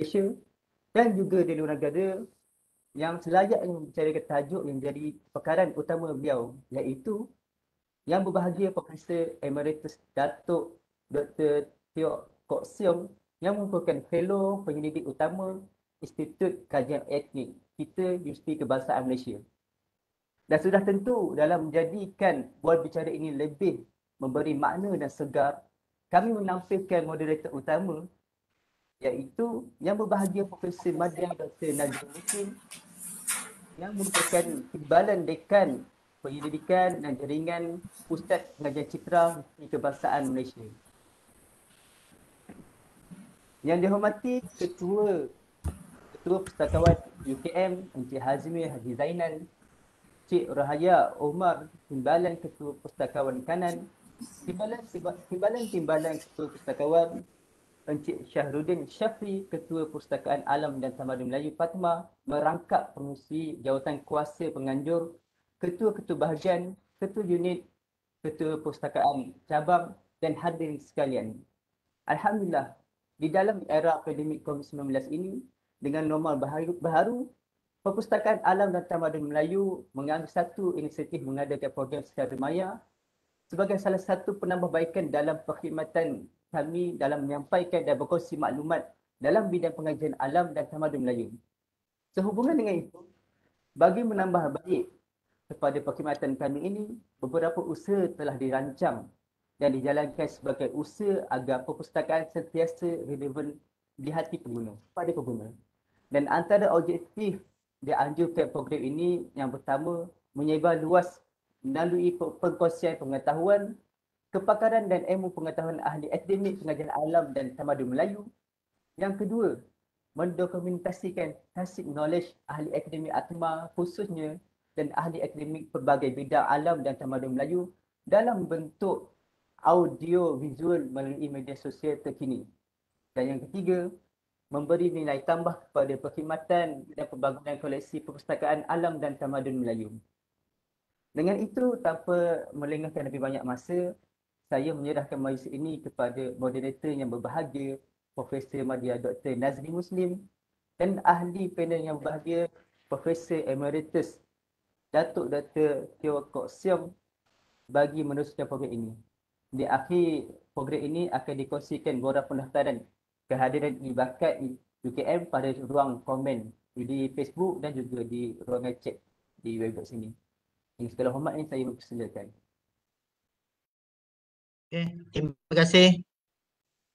Malaysia dan juga di luar negara yang selayaknya ke tajuk yang jadi perkaran utama beliau iaitu yang berbahagia Profesor Emeritus Datuk Dr. Teo Kok Siong yang merupakan Fellow Penyelidik Utama Institut Kajian Etnik kita Universiti Kebangsaan Malaysia. Dan sudah tentu dalam menjadikan buah bicara ini lebih memberi makna dan segar, kami menampilkan moderator utama iaitu yang berbahagia Profesor Madya Dr. Najib Mutin yang merupakan timbalan dekan penyelidikan dan jaringan Ustaz Pengajian Citra di Kebangsaan Malaysia. Yang dihormati Ketua Ketua Pustakawan UKM Encik Hazmi Haji Zainal, Cik Rahaya Omar Timbalan Ketua Pustakawan Kanan, Timbalan Timbalan, timbalan Ketua Pustakawan Encik Syahrudin Syafri, Ketua Pustakaan Alam dan Tamadun Melayu Fatma merangkap pengusi jawatan kuasa penganjur, Ketua-Ketua Bahagian, Ketua Unit, Ketua pustakaan, Cabang dan hadirin sekalian. Alhamdulillah, di dalam era pandemik COVID-19 ini, dengan normal baharu, Perpustakaan Alam dan Tamadun Melayu mengambil satu inisiatif mengadakan program secara maya sebagai salah satu penambahbaikan dalam perkhidmatan kami dalam menyampaikan dan berkongsi maklumat dalam bidang pengajian alam dan tamadun Melayu. Sehubungan dengan itu, bagi menambah baik kepada perkhidmatan kami ini, beberapa usaha telah dirancang dan dijalankan sebagai usaha agar perpustakaan sentiasa relevan di hati pengguna, pada pengguna. Dan antara objektif dianjurkan program ini yang pertama, menyebar luas melalui pengkongsian pengetahuan kepakaran dan ilmu pengetahuan ahli akademik pengajian alam dan tamadun Melayu. Yang kedua, mendokumentasikan tasik knowledge ahli akademik atma khususnya dan ahli akademik pelbagai bidang alam dan tamadun Melayu dalam bentuk audio visual melalui media sosial terkini. Dan yang ketiga, memberi nilai tambah kepada perkhidmatan dan pembangunan koleksi perpustakaan alam dan tamadun Melayu. Dengan itu, tanpa melengahkan lebih banyak masa, saya menyerahkan majlis ini kepada moderator yang berbahagia Profesor Madia Dr. Nazri Muslim dan ahli panel yang berbahagia Profesor Emeritus Datuk Dr. Tio Kok Siong bagi meneruskan program ini. Di akhir program ini akan dikongsikan borang pendaftaran kehadiran ibakat UKM pada ruang komen di Facebook dan juga di ruangan chat di web sini. Dengan segala hormat ini saya mempersilakan. Okay. Terima kasih.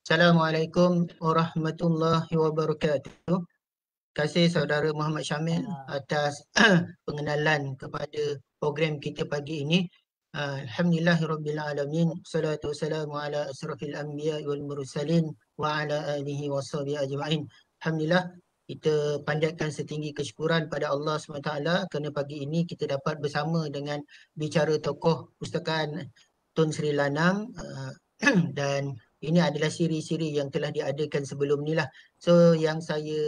Assalamualaikum warahmatullahi wabarakatuh. Terima kasih saudara Muhammad Syamil ya. atas pengenalan kepada program kita pagi ini. Ah, Alhamdulillah Rabbil Alamin. Salatu wassalamu ala asrafil anbiya wal mursalin wa ala alihi wa sahbihi ajma'in. Alhamdulillah kita panjatkan setinggi kesyukuran pada Allah SWT kerana pagi ini kita dapat bersama dengan bicara tokoh pustakaan Tun Sri Lanang uh, dan ini adalah siri-siri yang telah diadakan sebelum ni lah. So yang saya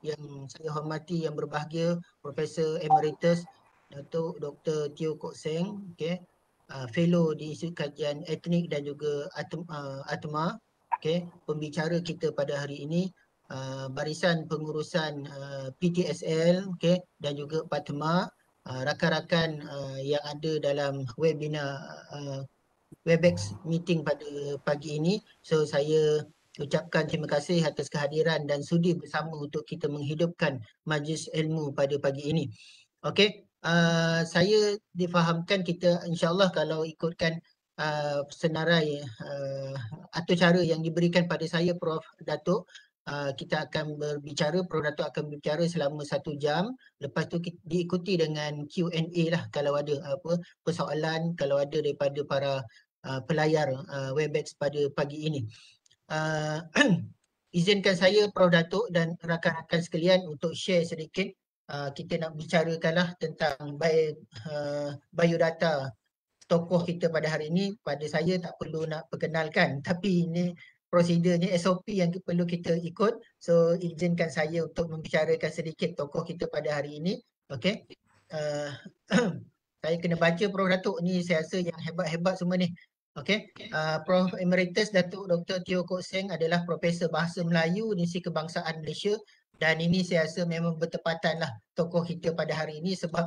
yang saya hormati yang berbahagia Profesor Emeritus Datuk Dr. Tio Kok Seng okay, uh, fellow di Institut Kajian Etnik dan juga Atum, uh, Atma okay, pembicara kita pada hari ini uh, barisan pengurusan uh, PTSL okay, dan juga Fatma Uh, rakan-rakan uh, yang ada dalam webinar uh, Webex meeting pada pagi ini. So saya ucapkan terima kasih atas kehadiran dan sudi bersama untuk kita menghidupkan majlis ilmu pada pagi ini. Okey, uh, saya difahamkan kita insyaallah kalau ikutkan uh, senarai uh, atau cara yang diberikan pada saya Prof Datuk Ah, kita akan berbicara, Prof. Dato' akan berbicara selama satu jam. Lepas tu kita, diikuti dengan Q&A lah kalau ada apa persoalan kalau ada daripada para uh, pelayar uh, Webex pada pagi ini. Uh, izinkan saya Prof. Dato' dan rakan-rakan sekalian untuk share sedikit. Uh, kita nak bicarakanlah tentang bio, uh, biodata tokoh kita pada hari ini. Pada saya tak perlu nak perkenalkan tapi ini prosedurnya SOP yang perlu kita ikut. So izinkan saya untuk membicarakan sedikit tokoh kita pada hari ini. Okay. Uh, saya kena baca Prof. Datuk ni saya rasa yang hebat-hebat semua ni. Okay. Uh, Prof. Emeritus Datuk Dr. Teo Kok Seng adalah Profesor Bahasa Melayu Universiti Kebangsaan Malaysia dan ini saya rasa memang bertepatan lah tokoh kita pada hari ini sebab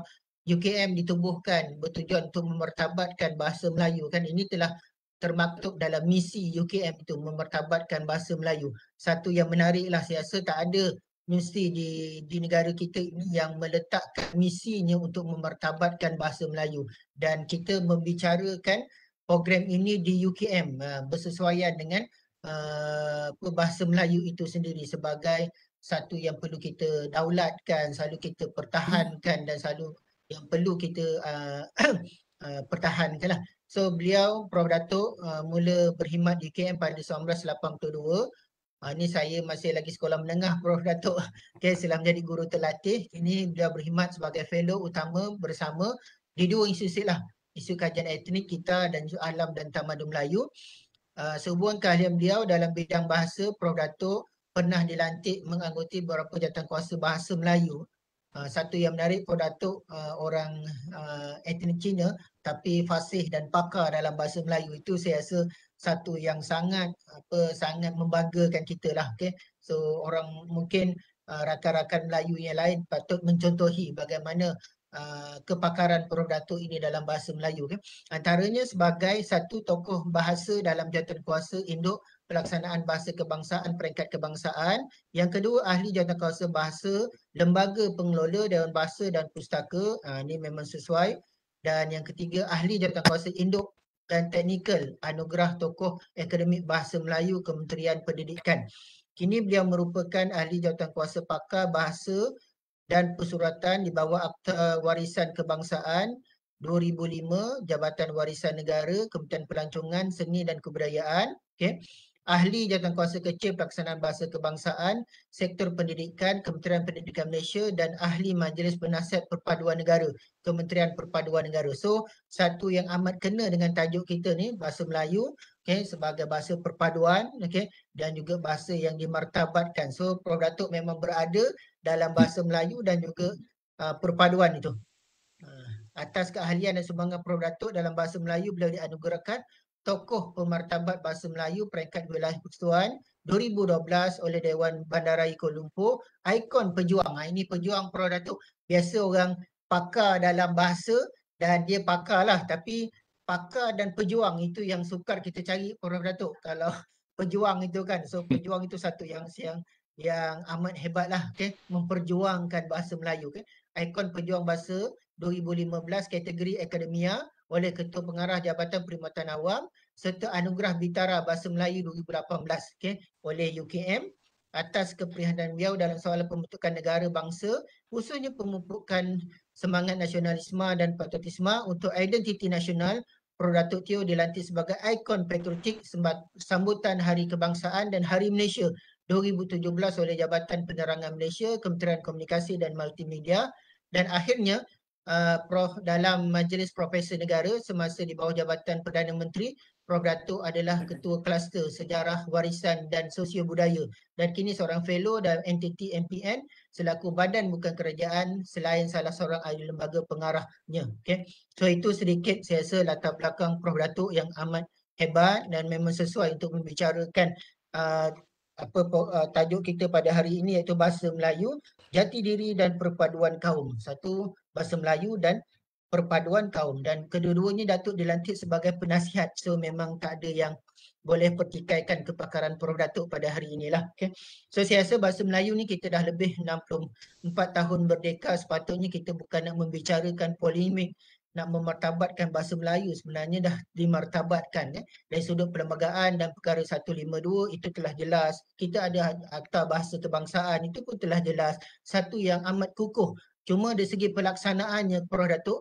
UKM ditubuhkan bertujuan untuk memertabatkan bahasa Melayu kan ini telah termaktub dalam misi UKM itu memertabatkan bahasa Melayu. Satu yang menariklah saya rasa tak ada universiti di di negara kita ini yang meletakkan misinya untuk memertabatkan bahasa Melayu dan kita membicarakan program ini di UKM eh, bersesuaian dengan uh, bahasa Melayu itu sendiri sebagai satu yang perlu kita daulatkan, selalu kita pertahankan dan selalu yang perlu kita uh, uh, pertahankanlah. So beliau Prof Datuk uh, mula berkhidmat di KM pada 1982. Uh, ini saya masih lagi sekolah menengah Prof Datuk. Okey, sila menjadi guru terlatih. ini beliau berkhidmat sebagai fellow utama bersama di dua institusi lah. Isu kajian etnik kita dan isu alam dan tamadun Melayu. Uh, sehubungan keahlian beliau dalam bidang bahasa Prof Datuk pernah dilantik mengangguti beberapa kuasa bahasa Melayu Ah, satu yang menarik pun Datuk uh, orang uh, ah, etnik Cina tapi fasih dan pakar dalam bahasa Melayu itu saya rasa satu yang sangat apa sangat membanggakan kita lah okay. so orang mungkin uh, rakan-rakan Melayu yang lain patut mencontohi bagaimana uh, kepakaran Prof Datuk ini dalam bahasa Melayu okay. antaranya sebagai satu tokoh bahasa dalam jawatan kuasa induk pelaksanaan bahasa kebangsaan peringkat kebangsaan. Yang kedua ahli jawatankuasa bahasa, lembaga pengelola Dewan Bahasa dan Pustaka. Ha, ini memang sesuai. Dan yang ketiga ahli jawatankuasa induk dan teknikal anugerah tokoh akademik bahasa Melayu Kementerian Pendidikan. Kini beliau merupakan ahli jawatankuasa pakar bahasa dan persuratan di bawah Akta eh, Warisan Kebangsaan 2005 Jabatan Warisan Negara Kementerian Pelancongan Seni dan Kebudayaan. Okay ahli jangkaan kuasa kecil pelaksanaan bahasa kebangsaan, sektor pendidikan, Kementerian Pendidikan Malaysia dan ahli majlis penasihat perpaduan negara, Kementerian Perpaduan Negara. So, satu yang amat kena dengan tajuk kita ni, bahasa Melayu, okay, sebagai bahasa perpaduan okay, dan juga bahasa yang dimartabatkan. So, Prof. Datuk memang berada dalam bahasa Melayu dan juga uh, perpaduan itu. Uh, atas keahlian dan sumbangan Prof. Datuk dalam bahasa Melayu, beliau dianugerahkan tokoh pemartabat bahasa Melayu peringkat wilayah persekutuan 2012 oleh Dewan Bandaraya Kuala Lumpur ikon pejuang ha, ini pejuang Pro Datuk biasa orang pakar dalam bahasa dan dia pakarlah tapi pakar dan pejuang itu yang sukar kita cari Pro Datuk kalau pejuang itu kan so pejuang itu satu yang yang yang amat hebatlah okey memperjuangkan bahasa Melayu okey ikon pejuang bahasa 2015 kategori akademia oleh Ketua Pengarah Jabatan Perkhidmatan Awam serta Anugerah Bitara Bahasa Melayu 2018 okay, oleh UKM atas keprihatinan beliau dalam soalan pembentukan negara bangsa khususnya pemupukan semangat nasionalisme dan patriotisme untuk identiti nasional Prof. Datuk Teo dilantik sebagai ikon patriotik sambutan Hari Kebangsaan dan Hari Malaysia 2017 oleh Jabatan Penerangan Malaysia, Kementerian Komunikasi dan Multimedia dan akhirnya Uh, prof dalam Majlis Profesor Negara semasa di bawah jabatan Perdana Menteri Prof Datuk adalah hmm. ketua kluster sejarah warisan dan sosio budaya dan kini seorang fellow dalam entiti MPN selaku badan bukan kerajaan selain salah seorang ahli lembaga pengarahnya okey so itu sedikit saya rasa latar belakang Prof Datuk yang amat hebat dan memang sesuai untuk membicarakan uh, apa uh, tajuk kita pada hari ini iaitu bahasa Melayu jati diri dan perpaduan kaum. Satu bahasa Melayu dan perpaduan kaum dan kedua-duanya Datuk dilantik sebagai penasihat. So memang tak ada yang boleh pertikaikan kepakaran Prof Datuk pada hari inilah. Okay. So saya rasa bahasa Melayu ni kita dah lebih 64 tahun berdeka sepatutnya kita bukan nak membicarakan polemik nak memartabatkan bahasa Melayu sebenarnya dah dimartabatkan ya. dari sudut perlembagaan dan perkara 152 itu telah jelas kita ada akta bahasa kebangsaan itu pun telah jelas satu yang amat kukuh cuma dari segi pelaksanaannya Prof. Datuk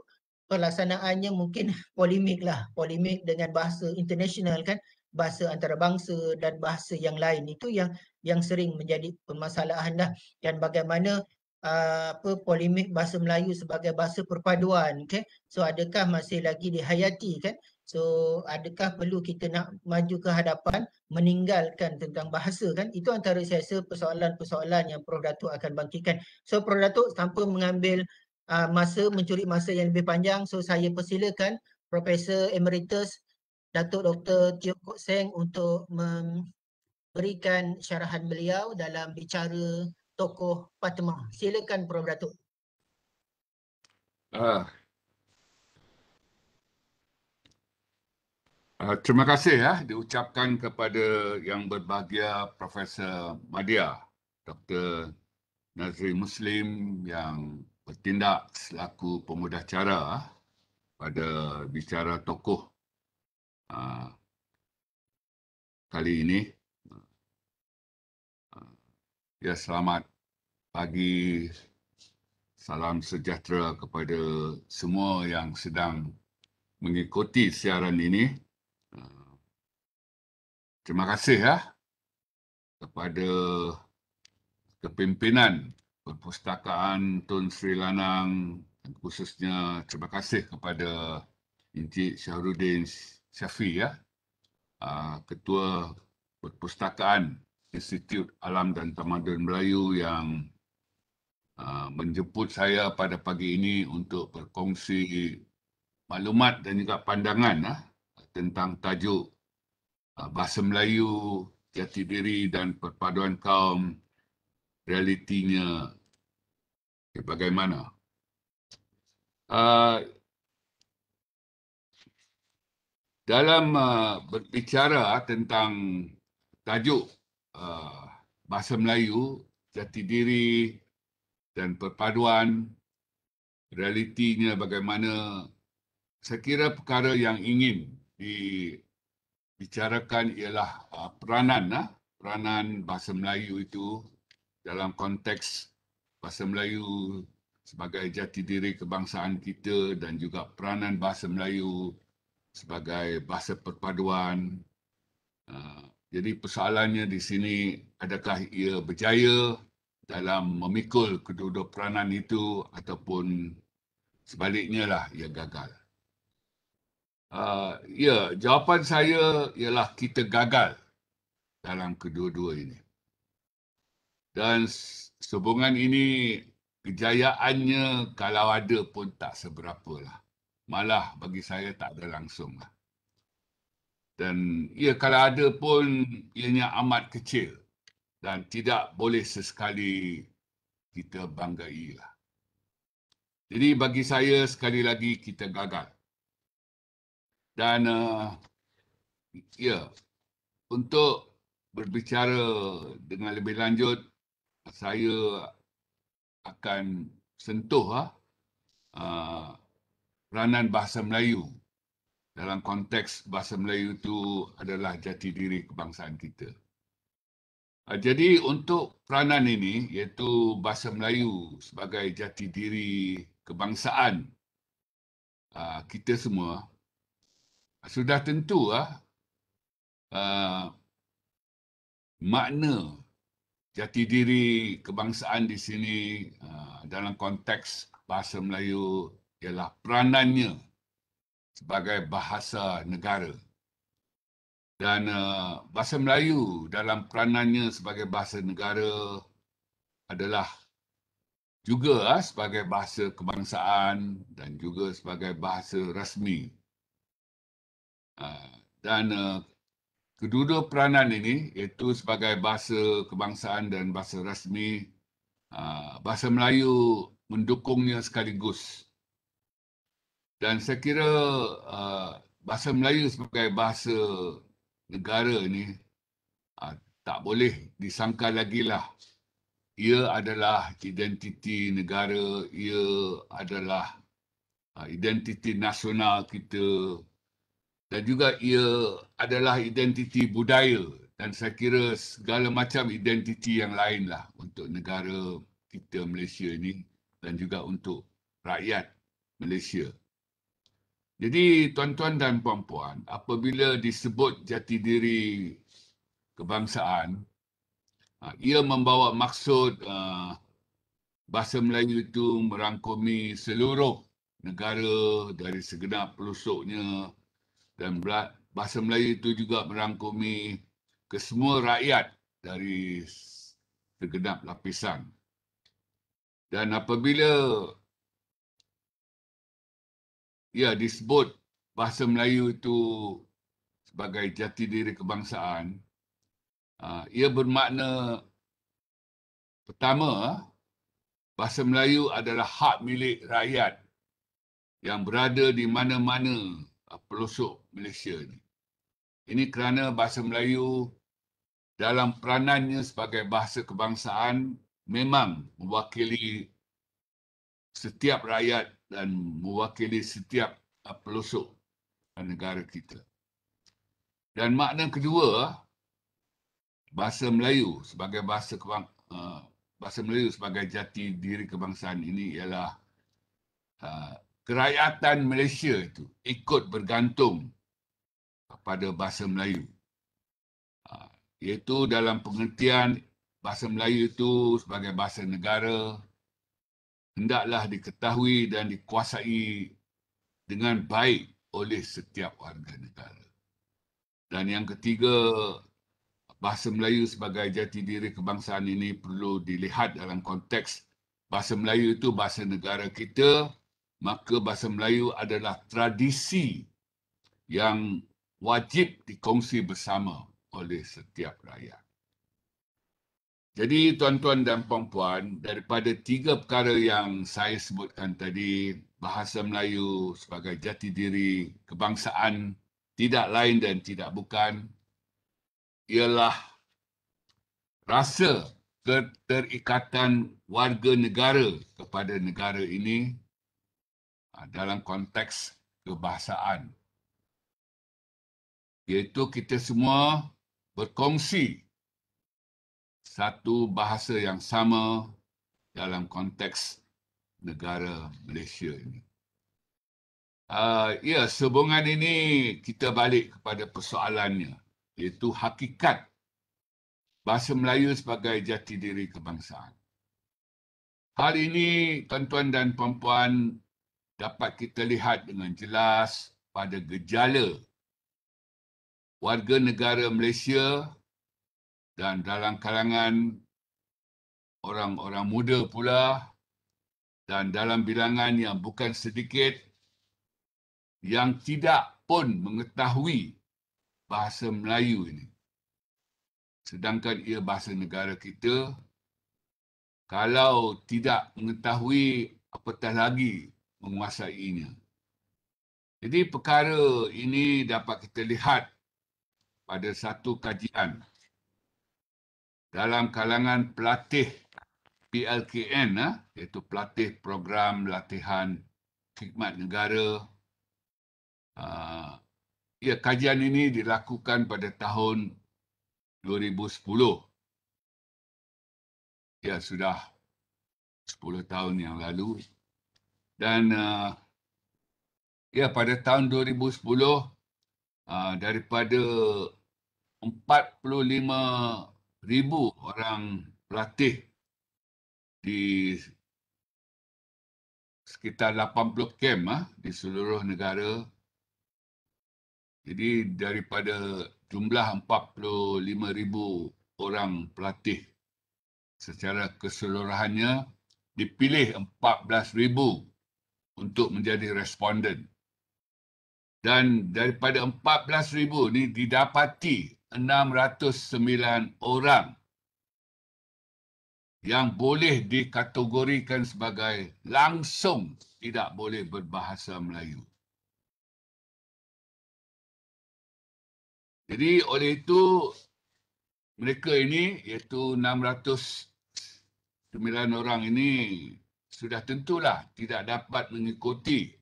pelaksanaannya mungkin polemik lah polemik dengan bahasa international kan bahasa antarabangsa dan bahasa yang lain itu yang yang sering menjadi permasalahan dah dan bagaimana Uh, apa polemik bahasa Melayu sebagai bahasa perpaduan okey so adakah masih lagi dihayati kan so adakah perlu kita nak maju ke hadapan meninggalkan tentang bahasa kan itu antara saya persoalan-persoalan yang Prof Datuk akan bangkitkan so Prof Datuk tanpa mengambil uh, masa mencuri masa yang lebih panjang so saya persilakan Profesor Emeritus Datuk Dr Tio Kok Seng untuk memberikan syarahan beliau dalam bicara tokoh Fatima. Silakan Prof. Datuk. Uh, uh, terima kasih ya diucapkan kepada yang berbahagia Profesor Madia Dr. Nazri Muslim yang bertindak selaku pemudah cara ah, pada bicara tokoh uh, kali ini Ya, selamat pagi. Salam sejahtera kepada semua yang sedang mengikuti siaran ini. Eh, terima kasih ya kepada kepimpinan Perpustakaan Tun Sri Lanang dan khususnya terima kasih kepada Encik Syahrudin Syafi ya. Eh, ketua Perpustakaan Institut Alam dan Tamadun Melayu yang uh, menjemput saya pada pagi ini untuk berkongsi maklumat dan juga pandangan uh, tentang tajuk uh, Bahasa Melayu, Jati Diri dan Perpaduan Kaum realitinya okay, eh, bagaimana. Uh, dalam uh, berbicara tentang tajuk Ah, bahasa Melayu, jati diri dan perpaduan realitinya bagaimana saya kira perkara yang ingin dibicarakan ialah uh, peranan uh, peranan bahasa Melayu itu dalam konteks bahasa Melayu sebagai jati diri kebangsaan kita dan juga peranan bahasa Melayu sebagai bahasa perpaduan uh, jadi persoalannya di sini adakah ia berjaya dalam memikul kedua-dua peranan itu ataupun sebaliknya lah ia gagal. Uh, ya, yeah, jawapan saya ialah kita gagal dalam kedua-dua ini. Dan sebungan ini kejayaannya kalau ada pun tak seberapa lah. Malah bagi saya tak ada langsung lah dan ia ya, kalau ada pun ianya amat kecil dan tidak boleh sesekali kita banggai lah. Jadi bagi saya sekali lagi kita gagal. Dan uh, ya untuk berbicara dengan lebih lanjut saya akan sentuh ah uh, peranan bahasa Melayu dalam konteks bahasa Melayu itu adalah jati diri kebangsaan kita. Ha, jadi untuk peranan ini iaitu bahasa Melayu sebagai jati diri kebangsaan ha, kita semua ha, sudah tentu ah makna jati diri kebangsaan di sini dalam konteks bahasa Melayu ialah peranannya sebagai bahasa negara. Dan uh, bahasa Melayu dalam peranannya sebagai bahasa negara adalah juga uh, sebagai bahasa kebangsaan dan juga sebagai bahasa rasmi. Uh, dan uh, kedua peranan ini iaitu sebagai bahasa kebangsaan dan bahasa rasmi, uh, bahasa Melayu mendukungnya sekaligus dan saya kira uh, bahasa Melayu sebagai bahasa negara ini uh, tak boleh disangka lagi lah ia adalah identiti negara ia adalah uh, identiti nasional kita dan juga ia adalah identiti budaya dan saya kira segala macam identiti yang lain lah untuk negara kita Malaysia ini dan juga untuk rakyat Malaysia. Jadi tuan-tuan dan puan-puan, apabila disebut jati diri kebangsaan, ha, ia membawa maksud uh, bahasa Melayu itu merangkumi seluruh negara dari segenap pelosoknya dan bahasa Melayu itu juga merangkumi kesemua rakyat dari segenap lapisan. Dan apabila ya disebut bahasa Melayu itu sebagai jati diri kebangsaan, ah, ia bermakna pertama bahasa Melayu adalah hak milik rakyat yang berada di mana-mana ah, pelosok Malaysia ini. Ini kerana bahasa Melayu dalam peranannya sebagai bahasa kebangsaan memang mewakili setiap rakyat dan mewakili setiap ah, pelosok negara kita. Dan makna kedua, bahasa Melayu sebagai bahasa kebang, ah, bahasa Melayu sebagai jati diri kebangsaan ini ialah ah, kerakyatan Malaysia itu ikut bergantung kepada bahasa Melayu. Iaitu dalam pengertian bahasa Melayu itu sebagai bahasa negara, hendaklah diketahui dan dikuasai dengan baik oleh setiap warga negara. Dan yang ketiga, bahasa Melayu sebagai jati diri kebangsaan ini perlu dilihat dalam konteks bahasa Melayu itu bahasa negara kita, maka bahasa Melayu adalah tradisi yang wajib dikongsi bersama oleh setiap rakyat. Jadi tuan-tuan dan puan-puan, daripada tiga perkara yang saya sebutkan tadi, bahasa Melayu sebagai jati diri kebangsaan tidak lain dan tidak bukan ialah rasa keterikatan warga negara kepada negara ini ha, dalam konteks kebahasaan. Iaitu kita semua berkongsi satu bahasa yang sama dalam konteks negara Malaysia ini. Uh, ya, sehubungan ini kita balik kepada persoalannya iaitu hakikat bahasa Melayu sebagai jati diri kebangsaan. Hal ini, tuan-tuan dan puan-puan, dapat kita lihat dengan jelas pada gejala warga negara Malaysia dan dalam kalangan orang-orang muda pula dan dalam bilangan yang bukan sedikit yang tidak pun mengetahui bahasa Melayu ini. Sedangkan ia bahasa negara kita, kalau tidak mengetahui apatah lagi menguasainya. Jadi perkara ini dapat kita lihat pada satu kajian dalam kalangan pelatih PLKN ah iaitu pelatih program latihan khidmat negara ah, ya kajian ini dilakukan pada tahun 2010 ya sudah 10 tahun yang lalu dan ah, ya pada tahun 2010 ah, daripada 45 ribu orang pelatih di sekitar 80 kem ah, di seluruh negara. Jadi daripada jumlah 45 ribu orang pelatih secara keseluruhannya dipilih 14 ribu untuk menjadi responden. Dan daripada 14 ribu ini didapati 1609 orang yang boleh dikategorikan sebagai langsung tidak boleh berbahasa Melayu. Jadi oleh itu mereka ini iaitu 609 orang ini sudah tentulah tidak dapat mengikuti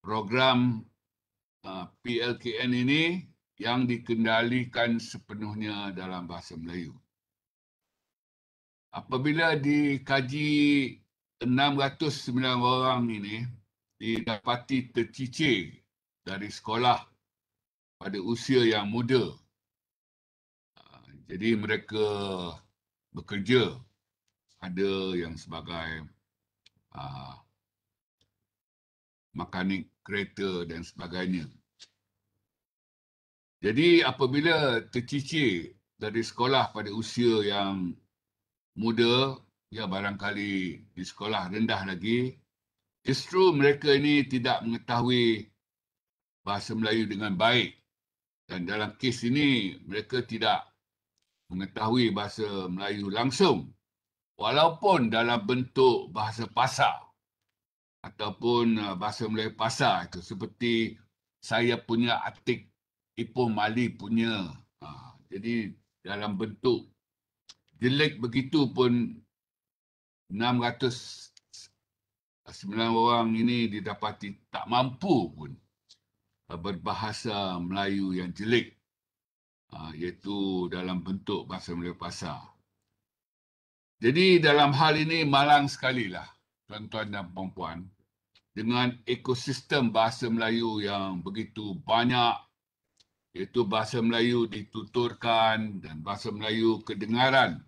program uh, PLKN ini yang dikendalikan sepenuhnya dalam bahasa Melayu. Apabila dikaji 609 orang ini, didapati tercicir dari sekolah pada usia yang muda. Ah, jadi mereka bekerja ada yang sebagai uh, mekanik kereta dan sebagainya. Jadi apabila tercicir dari sekolah pada usia yang muda, ya barangkali di sekolah rendah lagi, justru mereka ini tidak mengetahui bahasa Melayu dengan baik. Dan dalam kes ini, mereka tidak mengetahui bahasa Melayu langsung. Walaupun dalam bentuk bahasa pasar ataupun uh, bahasa Melayu pasar itu seperti saya punya artikel Ipoh Mali punya. Ha, jadi dalam bentuk jelek begitu pun 609 ah, orang ini didapati tak mampu pun berbahasa Melayu yang jelek. Ha, iaitu dalam bentuk bahasa Melayu Pasar. Jadi dalam hal ini malang sekalilah tuan-tuan dan perempuan dengan ekosistem bahasa Melayu yang begitu banyak iaitu bahasa Melayu dituturkan dan bahasa Melayu kedengaran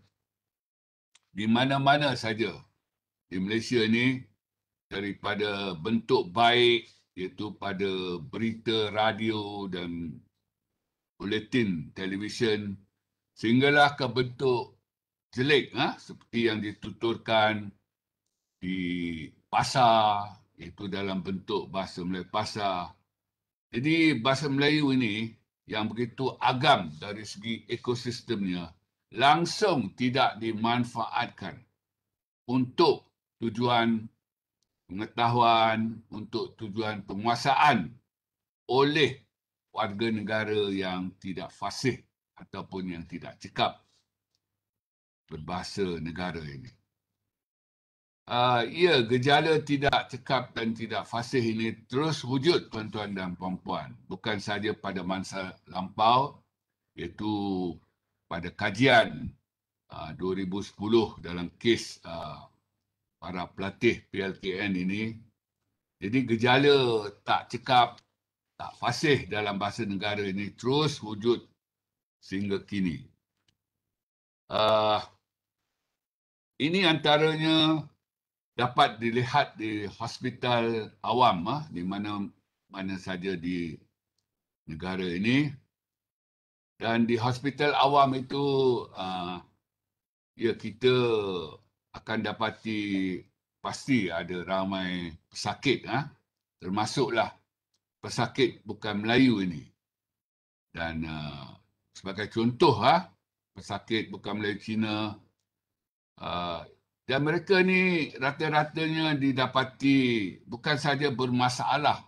di mana-mana saja di Malaysia ini daripada bentuk baik iaitu pada berita radio dan buletin televisyen sehinggalah ke bentuk jelek ha? seperti yang dituturkan di pasar itu dalam bentuk bahasa Melayu pasar jadi bahasa Melayu ini yang begitu agam dari segi ekosistemnya langsung tidak dimanfaatkan untuk tujuan pengetahuan, untuk tujuan penguasaan oleh warga negara yang tidak fasih ataupun yang tidak cekap berbahasa negara ini uh, ya gejala tidak cekap dan tidak fasih ini terus wujud tuan-tuan dan puan-puan bukan saja pada masa lampau iaitu pada kajian ah, uh, 2010 dalam kes uh, para pelatih PLTN ini jadi gejala tak cekap tak fasih dalam bahasa negara ini terus wujud sehingga kini. Uh, ini antaranya dapat dilihat di hospital awam ah, di mana mana saja di negara ini dan di hospital awam itu uh, ya kita akan dapati pasti ada ramai pesakit ah termasuklah pesakit bukan Melayu ini dan ah, sebagai contoh ah pesakit bukan Melayu Cina ah, dan mereka ni rata-ratanya didapati bukan saja bermasalah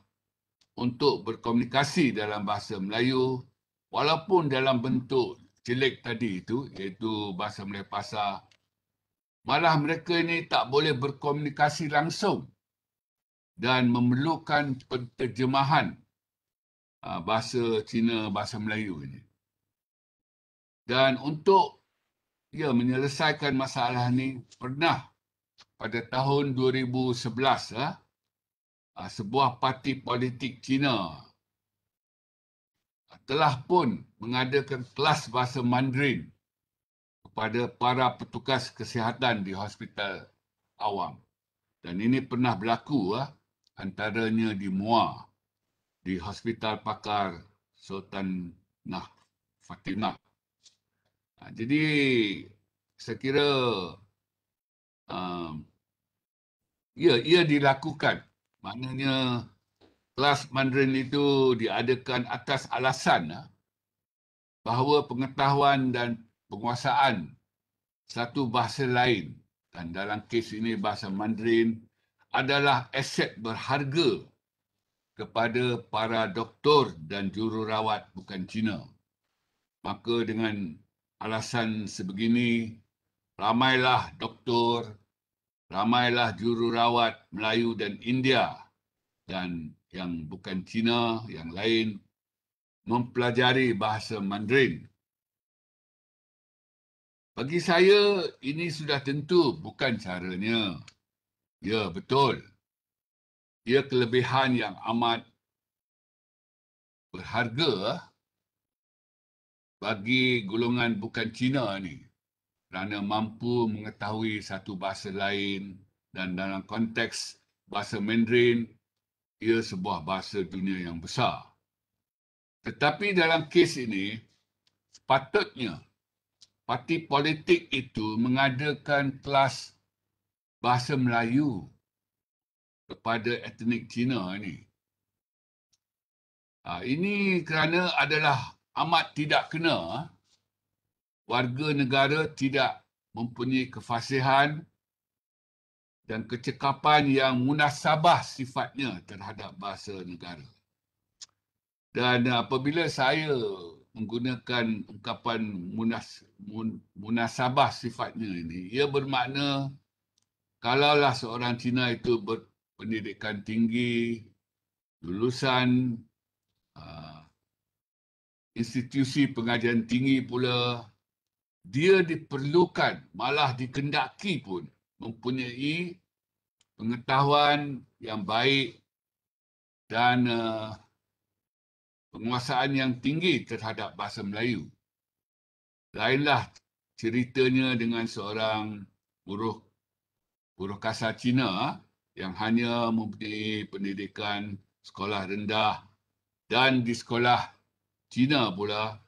untuk berkomunikasi dalam bahasa Melayu walaupun dalam bentuk jelek tadi itu iaitu bahasa Melayu Pasar. Malah mereka ini tak boleh berkomunikasi langsung dan memerlukan penterjemahan ah, bahasa Cina, bahasa Melayu ini. Dan untuk ia ya, menyelesaikan masalah ni pernah pada tahun 2011 eh, ya. ah, sebuah parti politik China telah pun mengadakan kelas bahasa Mandarin kepada para petugas kesihatan di hospital awam. Dan ini pernah berlaku eh, antaranya di MUA, di Hospital Pakar Sultan Nah Fatimah. Ha, jadi saya kira uh, um, ia, ya, ia dilakukan. Maknanya kelas Mandarin itu diadakan atas alasan uh, bahawa pengetahuan dan penguasaan satu bahasa lain dan dalam kes ini bahasa Mandarin adalah aset berharga kepada para doktor dan jururawat bukan Cina. Maka dengan alasan sebegini, ramailah doktor, ramailah jururawat Melayu dan India dan yang bukan Cina, yang lain mempelajari bahasa Mandarin. Bagi saya, ini sudah tentu bukan caranya. Ya, betul. Ia kelebihan yang amat berharga bagi golongan bukan Cina ni kerana mampu mengetahui satu bahasa lain dan dalam konteks bahasa Mandarin ia sebuah bahasa dunia yang besar. Tetapi dalam kes ini, sepatutnya parti politik itu mengadakan kelas bahasa Melayu kepada etnik Cina ini. Ha, ini kerana adalah amat tidak kena warga negara tidak mempunyai kefasihan dan kecekapan yang munasabah sifatnya terhadap bahasa negara. Dan apabila saya menggunakan ungkapan munas, mun, munasabah sifatnya ini, ia bermakna kalaulah seorang Cina itu berpendidikan tinggi, lulusan, aa, ah, institusi pengajian tinggi pula dia diperlukan malah dikendaki pun mempunyai pengetahuan yang baik dan uh, penguasaan yang tinggi terhadap bahasa Melayu. Lainlah ceritanya dengan seorang buruh buruh kasar Cina yang hanya mempunyai pendidikan sekolah rendah dan di sekolah Cina pula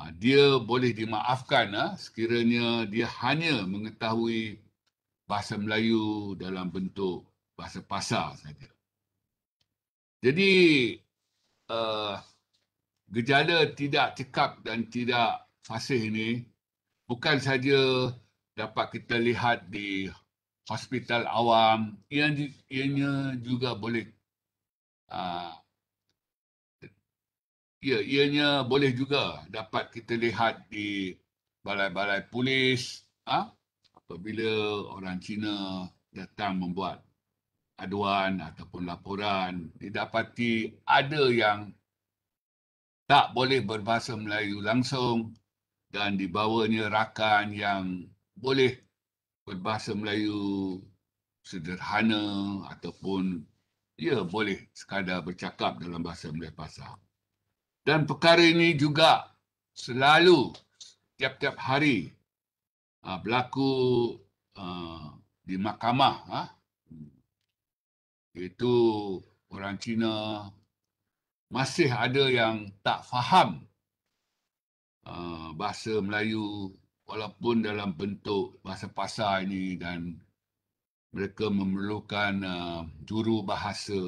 ah, dia boleh dimaafkan ah, sekiranya dia hanya mengetahui bahasa Melayu dalam bentuk bahasa pasar saja. Jadi uh, gejala tidak cekap dan tidak fasih ini bukan saja dapat kita lihat di hospital awam, ianya juga boleh uh, ya, ianya boleh juga dapat kita lihat di balai-balai polis ha? apabila orang Cina datang membuat aduan ataupun laporan didapati ada yang tak boleh berbahasa Melayu langsung dan dibawanya rakan yang boleh berbahasa Melayu sederhana ataupun ya boleh sekadar bercakap dalam bahasa Melayu pasal. Dan perkara ini juga selalu tiap-tiap hari uh, berlaku uh, di mahkamah. Uh, ah. itu orang Cina masih ada yang tak faham uh, bahasa Melayu walaupun dalam bentuk bahasa pasar ini dan mereka memerlukan uh, juru bahasa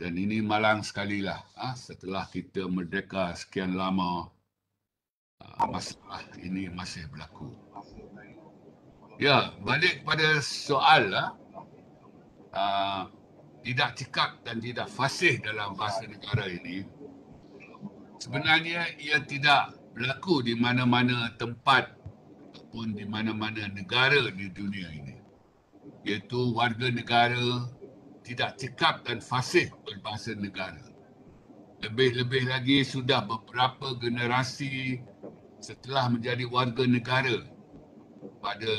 dan ini malang sekali lah ha, ah, setelah kita merdeka sekian lama ha, masalah ini masih berlaku. Ya balik pada soal lah ha, tidak cekap dan tidak fasih dalam bahasa negara ini sebenarnya ia tidak berlaku di mana-mana tempat ataupun di mana-mana negara di dunia ini. Iaitu warga negara tidak cekap dan fasih berbahasa negara. Lebih-lebih lagi sudah beberapa generasi setelah menjadi warga negara pada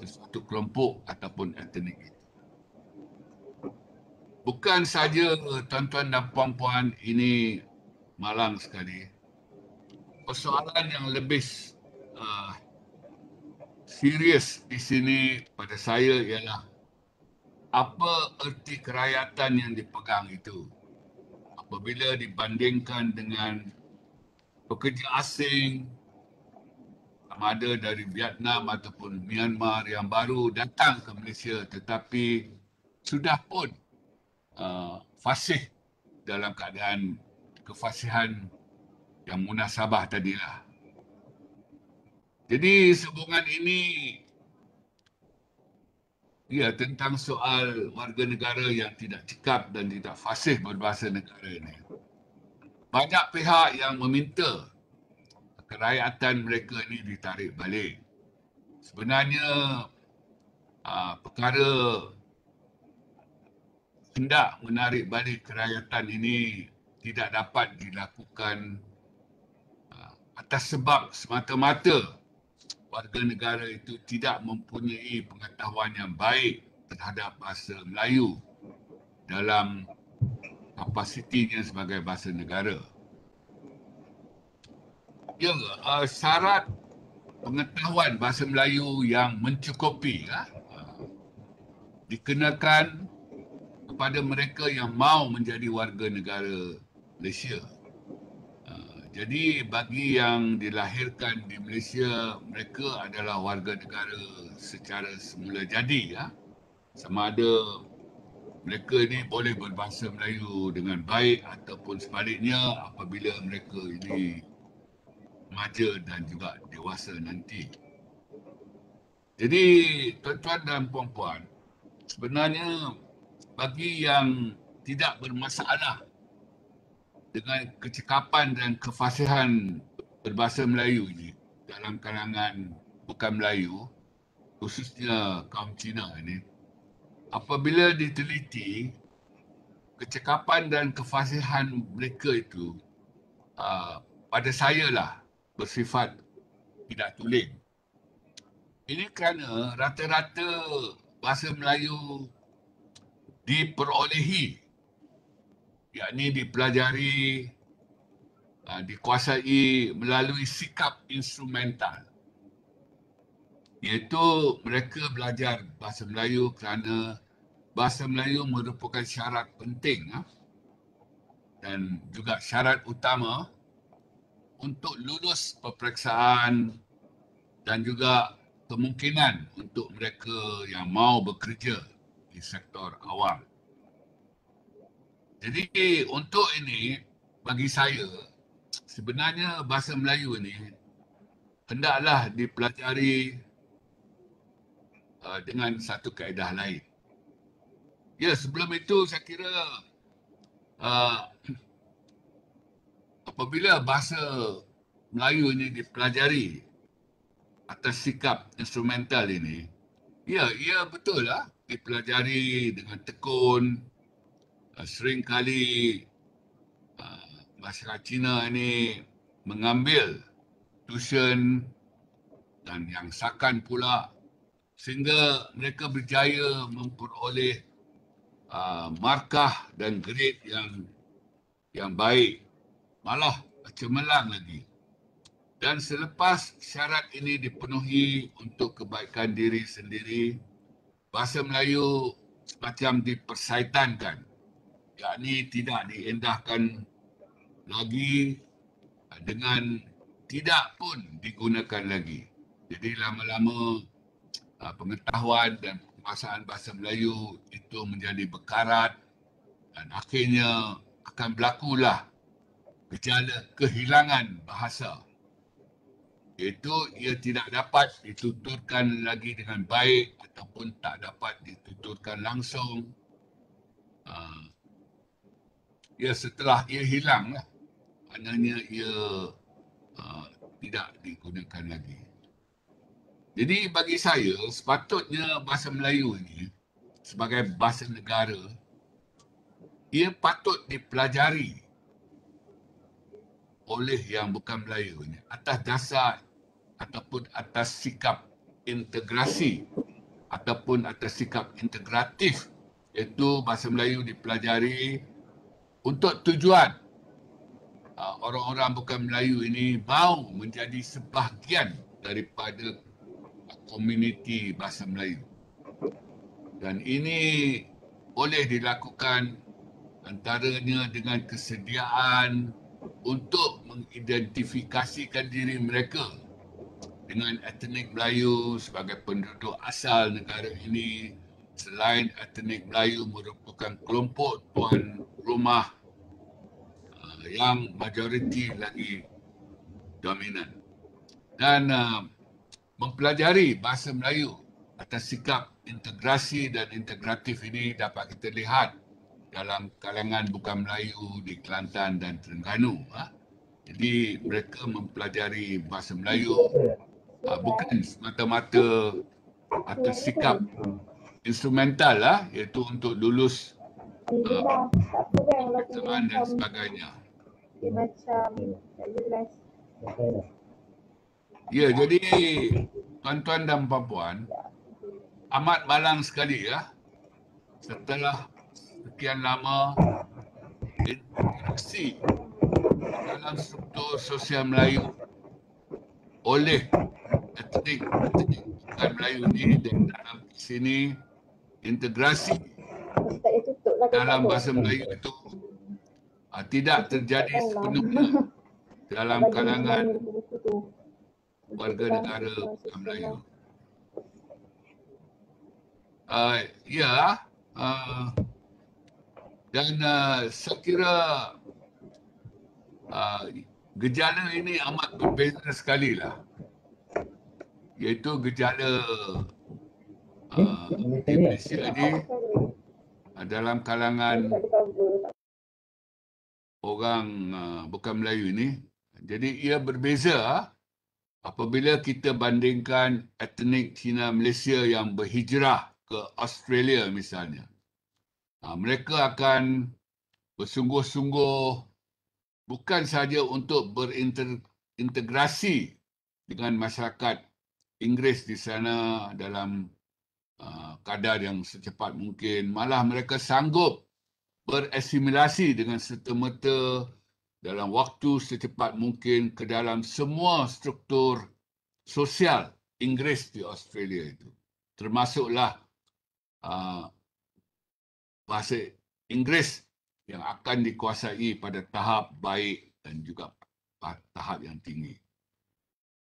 sesuatu kelompok ataupun etnik Bukan saja tuan-tuan dan puan-puan ini malang sekali. Persoalan yang lebih uh, serius di sini pada saya ialah apa erti kerakyatan yang dipegang itu apabila dibandingkan dengan pekerja asing sama ada dari Vietnam ataupun Myanmar yang baru datang ke Malaysia tetapi sudah pun uh, fasih dalam keadaan kefasihan yang munasabah tadilah. Jadi sebungan ini Ya, tentang soal warga negara yang tidak cekap dan tidak fasih berbahasa negara ini. Banyak pihak yang meminta kerakyatan mereka ini ditarik balik. Sebenarnya, aa, ah, perkara hendak menarik balik kerakyatan ini tidak dapat dilakukan aa, ah, atas sebab semata-mata warga negara itu tidak mempunyai pengetahuan yang baik terhadap bahasa Melayu dalam kapasitinya sebagai bahasa negara. Ya, uh, syarat pengetahuan bahasa Melayu yang mencukupi ya, uh, dikenakan kepada mereka yang mau menjadi warga negara Malaysia jadi bagi yang dilahirkan di Malaysia mereka adalah warga negara secara semula jadi ya sama ada mereka ini boleh berbahasa Melayu dengan baik ataupun sebaliknya apabila mereka ini maja dan juga dewasa nanti. Jadi tuan-tuan dan puan-puan, sebenarnya bagi yang tidak bermasalah dengan kecekapan dan kefasihan berbahasa Melayu ini dalam kalangan bukan Melayu, khususnya kaum Cina ini, apabila diteliti, kecekapan dan kefasihan mereka itu uh, pada saya lah bersifat tidak tulen. Ini kerana rata-rata bahasa Melayu diperolehi yakni dipelajari ah, dikuasai melalui sikap instrumental iaitu mereka belajar bahasa Melayu kerana bahasa Melayu merupakan syarat penting ah, dan juga syarat utama untuk lulus peperiksaan dan juga kemungkinan untuk mereka yang mau bekerja di sektor awam. Jadi untuk ini bagi saya sebenarnya bahasa Melayu ini hendaklah dipelajari uh, dengan satu kaedah lain. Ya sebelum itu saya kira uh, apabila bahasa Melayu ini dipelajari atas sikap instrumental ini, ya ya betul lah dipelajari dengan tekun Ah, sering kali uh, ah, masyarakat Cina ini mengambil tuition dan yang sakan pula sehingga mereka berjaya memperoleh uh, markah dan grade yang yang baik malah cemerlang lagi dan selepas syarat ini dipenuhi untuk kebaikan diri sendiri bahasa Melayu semacam dipersaitankan yakni tidak diendahkan lagi eh, dengan tidak pun digunakan lagi. Jadi lama-lama eh, pengetahuan dan penguasaan bahasa Melayu itu menjadi berkarat dan akhirnya akan berlakulah gejala kehilangan bahasa. Itu ia tidak dapat dituturkan lagi dengan baik ataupun tak dapat dituturkan langsung. Ah, ya setelah ia hilang lah. Maknanya ia uh, tidak digunakan lagi. Jadi bagi saya sepatutnya bahasa Melayu ini sebagai bahasa negara ia patut dipelajari oleh yang bukan Melayu ini atas dasar ataupun atas sikap integrasi ataupun atas sikap integratif iaitu bahasa Melayu dipelajari untuk tujuan ah, orang-orang bukan Melayu ini mau menjadi sebahagian daripada komuniti bahasa Melayu. Dan ini boleh dilakukan antaranya dengan kesediaan untuk mengidentifikasikan diri mereka dengan etnik Melayu sebagai penduduk asal negara ini selain etnik Melayu merupakan kelompok tuan rumah yang majoriti lagi dominan dan uh, mempelajari bahasa Melayu atas sikap integrasi dan integratif ini dapat kita lihat dalam kalangan bukan Melayu di Kelantan dan Terengganu uh. jadi mereka mempelajari bahasa Melayu uh, bukan semata-mata atas sikap instrumental uh, iaitu untuk lulus uh, dan sebagainya dia macam jelas. Ya, jadi tuan-tuan dan puan-puan, ya. amat balang sekali ya. Setelah sekian lama interaksi dalam struktur sosial Melayu oleh etnik etnik Melayu ini dan dalam sini integrasi lah dalam bahasa Melayu itu ha, tidak terjadi lah. sepenuhnya dalam kalangan warga negara Melayu. Uh, ya, uh, dan saya kira uh, gejala ini amat berbeza sekali lah. Iaitu gejala uh, di Malaysia ini dalam kalangan orang uh, bukan Melayu ni. Jadi ia berbeza ah, apabila kita bandingkan etnik Cina Malaysia yang berhijrah ke Australia misalnya. Uh, mereka akan bersungguh-sungguh bukan saja untuk berintegrasi dengan masyarakat Inggeris di sana dalam uh, kadar yang secepat mungkin. Malah mereka sanggup berasimilasi dengan serta-merta dalam waktu secepat mungkin ke dalam semua struktur sosial Inggeris di Australia itu. Termasuklah uh, bahasa Inggeris yang akan dikuasai pada tahap baik dan juga tahap yang tinggi.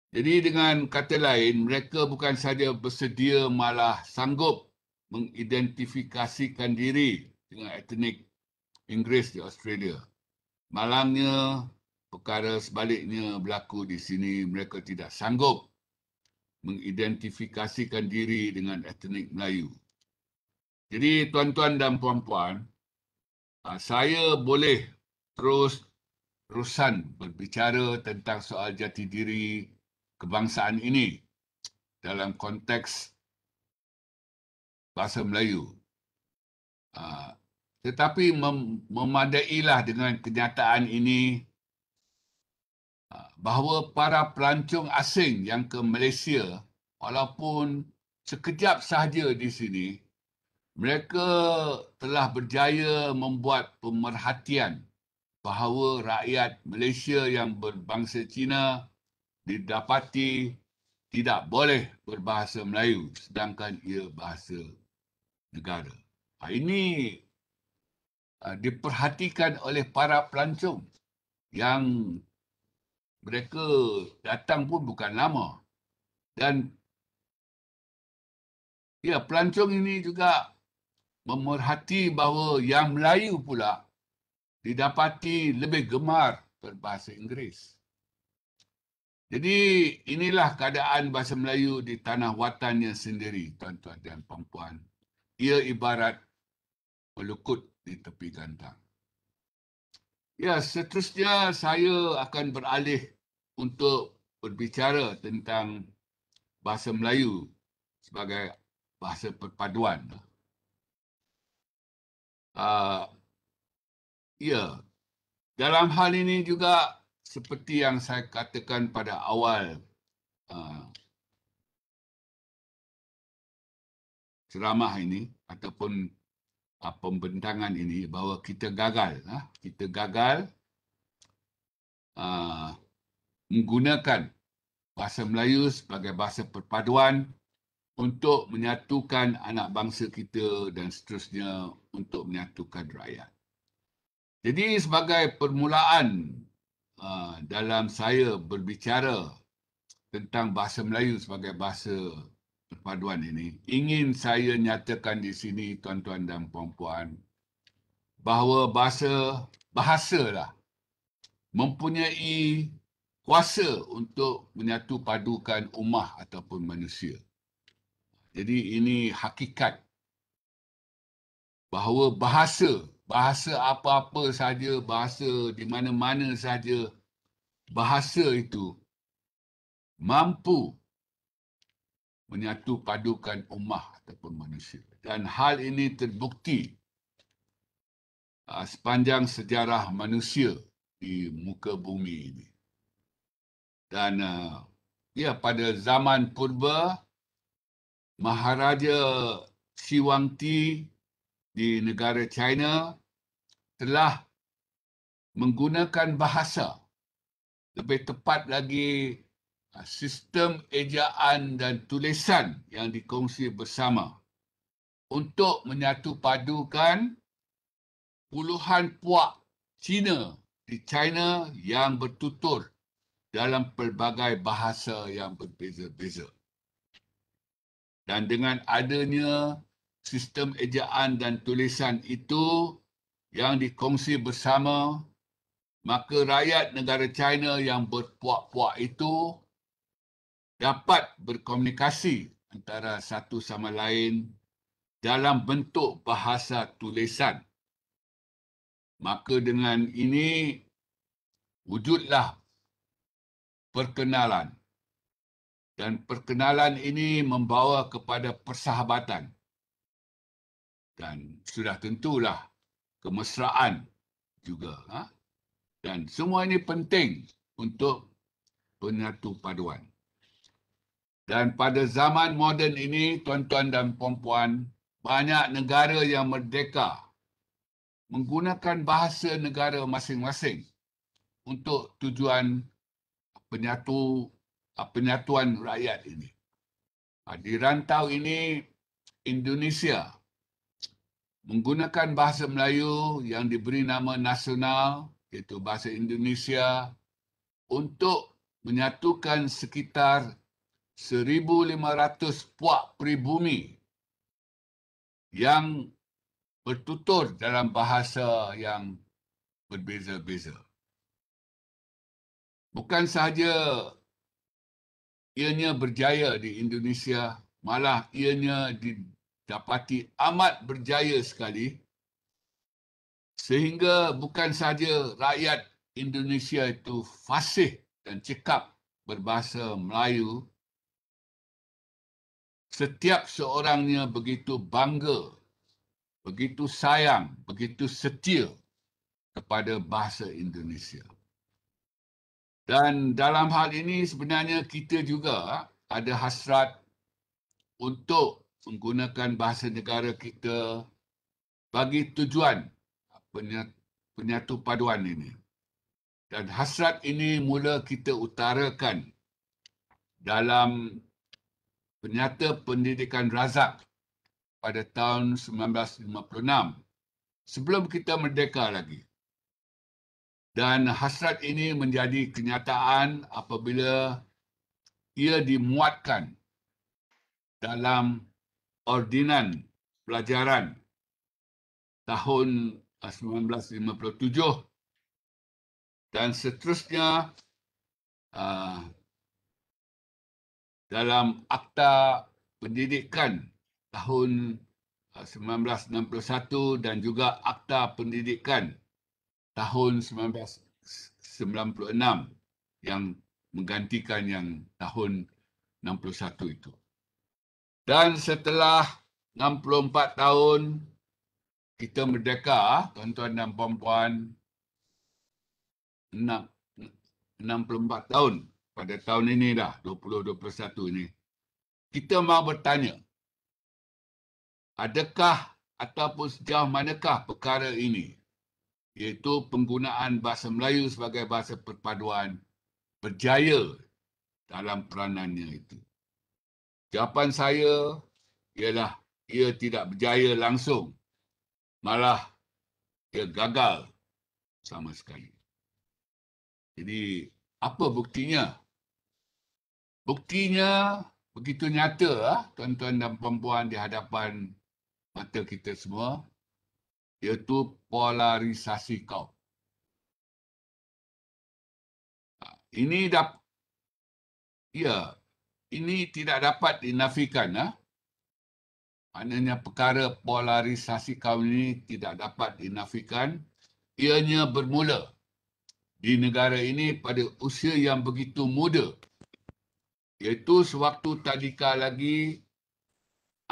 Jadi dengan kata lain, mereka bukan saja bersedia malah sanggup mengidentifikasikan diri dengan etnik Inggeris di Australia. Malangnya, perkara sebaliknya berlaku di sini, mereka tidak sanggup mengidentifikasikan diri dengan etnik Melayu. Jadi, tuan-tuan dan puan-puan, ah, saya boleh terus terusan berbicara tentang soal jati diri kebangsaan ini dalam konteks bahasa Melayu. Ah, tetapi mem- memadailah dengan kenyataan ini ah, bahawa para pelancong asing yang ke Malaysia walaupun sekejap sahaja di sini, mereka telah berjaya membuat pemerhatian bahawa rakyat Malaysia yang berbangsa Cina didapati tidak boleh berbahasa Melayu sedangkan ia bahasa negara. Ah, ini Ah, diperhatikan oleh para pelancong yang mereka datang pun bukan lama dan ya pelancong ini juga memerhati bahawa yang Melayu pula didapati lebih gemar berbahasa Inggeris. Jadi inilah keadaan bahasa Melayu di tanah watannya sendiri tuan-tuan dan puan-puan. Ia ibarat melukut di tepi gantang. Ya, seterusnya saya akan beralih untuk berbicara tentang bahasa Melayu sebagai bahasa perpaduan. Uh, ya, dalam hal ini juga seperti yang saya katakan pada awal uh, ceramah ini ataupun uh, pembentangan ini bahawa kita gagal uh, kita gagal uh, menggunakan bahasa Melayu sebagai bahasa perpaduan untuk menyatukan anak bangsa kita dan seterusnya untuk menyatukan rakyat. Jadi sebagai permulaan uh, dalam saya berbicara tentang bahasa Melayu sebagai bahasa Paduan ini, ingin saya nyatakan di sini tuan-tuan dan puan-puan bahawa bahasa bahasa lah mempunyai kuasa untuk menyatu padukan umah ataupun manusia. Jadi ini hakikat bahawa bahasa, bahasa apa-apa saja, bahasa di mana-mana saja, bahasa itu mampu menyatu padukan umat ataupun manusia. Dan hal ini terbukti uh, sepanjang sejarah manusia di muka bumi ini. Dan uh, ya pada zaman purba, Maharaja Siwangti di negara China telah menggunakan bahasa lebih tepat lagi Ha, sistem ejaan dan tulisan yang dikongsi bersama untuk menyatu padukan puluhan puak Cina di China yang bertutur dalam pelbagai bahasa yang berbeza-beza. Dan dengan adanya sistem ejaan dan tulisan itu yang dikongsi bersama, maka rakyat negara China yang berpuak-puak itu dapat berkomunikasi antara satu sama lain dalam bentuk bahasa tulisan. Maka dengan ini wujudlah perkenalan. Dan perkenalan ini membawa kepada persahabatan. Dan sudah tentulah kemesraan juga. Ha? Dan semua ini penting untuk penyatu paduan. Dan pada zaman moden ini, tuan-tuan dan puan-puan, banyak negara yang merdeka menggunakan bahasa negara masing-masing untuk tujuan penyatu ah, penyatuan rakyat ini. Ah, di rantau ini, Indonesia menggunakan bahasa Melayu yang diberi nama nasional, iaitu bahasa Indonesia, untuk menyatukan sekitar 1,500 puak pribumi yang bertutur dalam bahasa yang berbeza-beza. Bukan sahaja ianya berjaya di Indonesia, malah ianya didapati amat berjaya sekali sehingga bukan sahaja rakyat Indonesia itu fasih dan cekap berbahasa Melayu setiap seorangnya begitu bangga, begitu sayang, begitu setia kepada bahasa Indonesia. Dan dalam hal ini sebenarnya kita juga ada hasrat untuk menggunakan bahasa negara kita bagi tujuan penyatu paduan ini. Dan hasrat ini mula kita utarakan dalam penyata pendidikan Razak pada tahun 1956 sebelum kita merdeka lagi. Dan hasrat ini menjadi kenyataan apabila ia dimuatkan dalam ordinan pelajaran tahun 1957 dan seterusnya dalam Akta Pendidikan tahun 1961 uh, dan juga Akta Pendidikan tahun 1996 yang menggantikan yang tahun 61 itu. Dan setelah 64 tahun kita merdeka, tuan-tuan dan puan-puan, 64 tahun pada tahun ini dah 2021 ini kita mahu bertanya adakah ataupun sejauh manakah perkara ini iaitu penggunaan bahasa Melayu sebagai bahasa perpaduan berjaya dalam peranannya itu jawapan saya ialah ia tidak berjaya langsung malah ia gagal sama sekali jadi apa buktinya buktinya begitu nyata ah, tuan-tuan dan puan-puan di hadapan mata kita semua iaitu polarisasi kau. Ha, ini dap ya ini tidak dapat dinafikan ah. Maknanya perkara polarisasi kau ini tidak dapat dinafikan. Ianya bermula di negara ini pada usia yang begitu muda Iaitu sewaktu tadika lagi,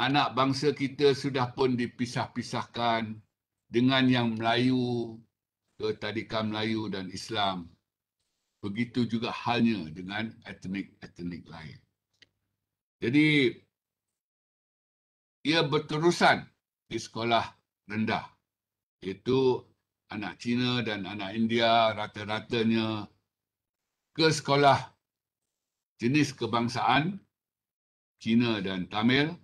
anak bangsa kita sudah pun dipisah-pisahkan dengan yang Melayu ke tadika Melayu dan Islam. Begitu juga halnya dengan etnik-etnik lain. Jadi, ia berterusan di sekolah rendah. Iaitu anak Cina dan anak India rata-ratanya ke sekolah jenis kebangsaan Cina dan Tamil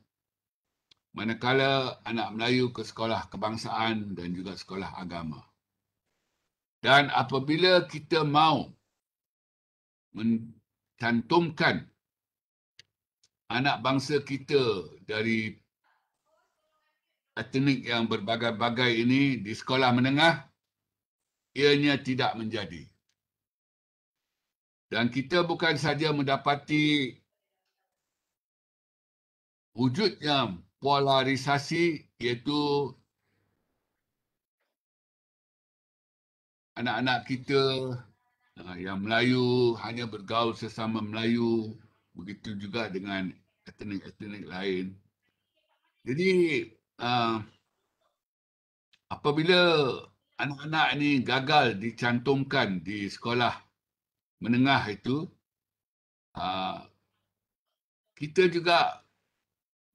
manakala anak Melayu ke sekolah kebangsaan dan juga sekolah agama. Dan apabila kita mahu mencantumkan anak bangsa kita dari etnik yang berbagai-bagai ini di sekolah menengah, ianya tidak menjadi dan kita bukan saja mendapati wujudnya polarisasi iaitu anak-anak kita yang Melayu hanya bergaul sesama Melayu begitu juga dengan etnik-etnik lain. Jadi ah, apabila anak-anak ini gagal dicantumkan di sekolah menengah itu ha, kita juga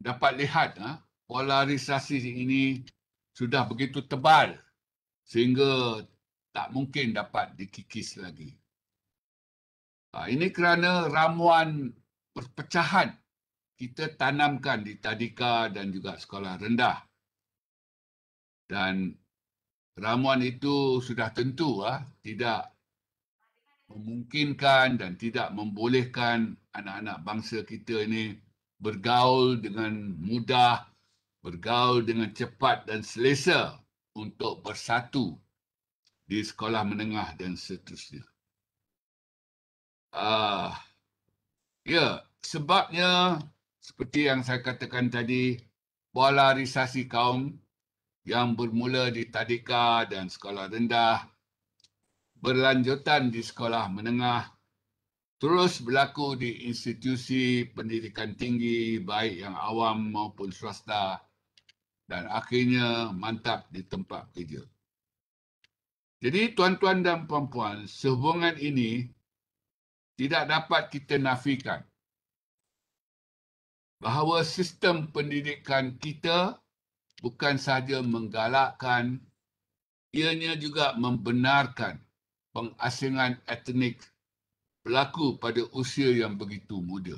dapat lihat ha, polarisasi ini sudah begitu tebal sehingga tak mungkin dapat dikikis lagi. Ha, ini kerana ramuan perpecahan kita tanamkan di tadika dan juga sekolah rendah. Dan ramuan itu sudah tentu tidak memungkinkan dan tidak membolehkan anak-anak bangsa kita ini bergaul dengan mudah, bergaul dengan cepat dan selesa untuk bersatu di sekolah menengah dan seterusnya. uh, ya, sebabnya seperti yang saya katakan tadi, polarisasi kaum yang bermula di tadika dan sekolah rendah berlanjutan di sekolah menengah terus berlaku di institusi pendidikan tinggi baik yang awam maupun swasta dan akhirnya mantap di tempat kerja. Jadi tuan-tuan dan puan-puan, sehubungan ini tidak dapat kita nafikan bahawa sistem pendidikan kita bukan sahaja menggalakkan, ianya juga membenarkan pengasingan etnik berlaku pada usia yang begitu muda,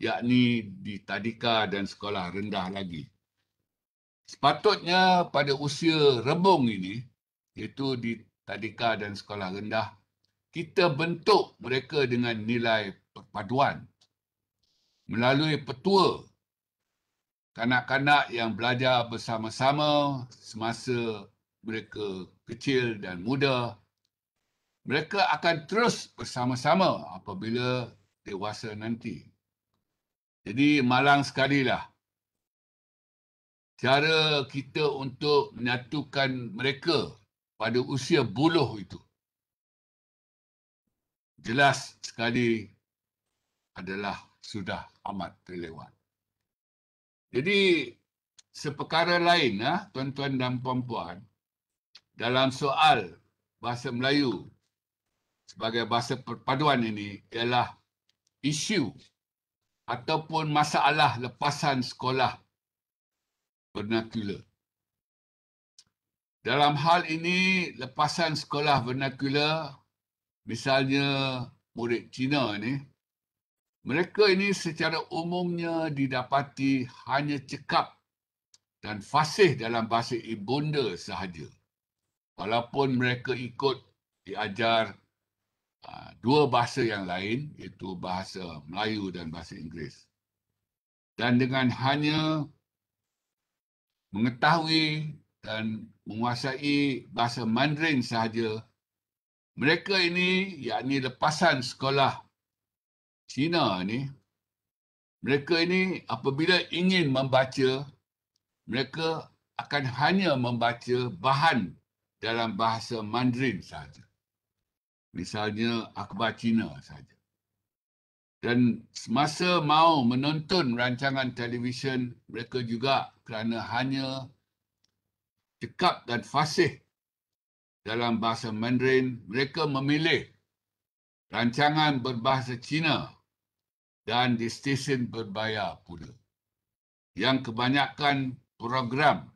yakni di tadika dan sekolah rendah lagi. Sepatutnya pada usia rebung ini, iaitu di tadika dan sekolah rendah, kita bentuk mereka dengan nilai perpaduan melalui petua kanak-kanak yang belajar bersama-sama semasa mereka kecil dan muda mereka akan terus bersama-sama apabila dewasa nanti. Jadi malang sekali lah. Cara kita untuk menyatukan mereka pada usia buluh itu. Jelas sekali adalah sudah amat terlewat. Jadi seperkara lain, ah, tuan-tuan dan puan-puan, dalam soal bahasa Melayu sebagai bahasa perpaduan ini ialah isu ataupun masalah lepasan sekolah vernacular. Dalam hal ini, lepasan sekolah vernacular, misalnya murid Cina ini, mereka ini secara umumnya didapati hanya cekap dan fasih dalam bahasa ibunda sahaja. Walaupun mereka ikut diajar Ah, dua bahasa yang lain iaitu bahasa Melayu dan bahasa Inggeris. Dan dengan hanya mengetahui dan menguasai bahasa Mandarin sahaja, mereka ini yakni lepasan sekolah Cina ini, mereka ini apabila ingin membaca, mereka akan hanya membaca bahan dalam bahasa Mandarin sahaja misalnya akhbar Cina saja. Dan semasa mau menonton rancangan televisyen, mereka juga kerana hanya cekap dan fasih dalam bahasa Mandarin, mereka memilih rancangan berbahasa Cina dan di stesen berbayar pula. Yang kebanyakan program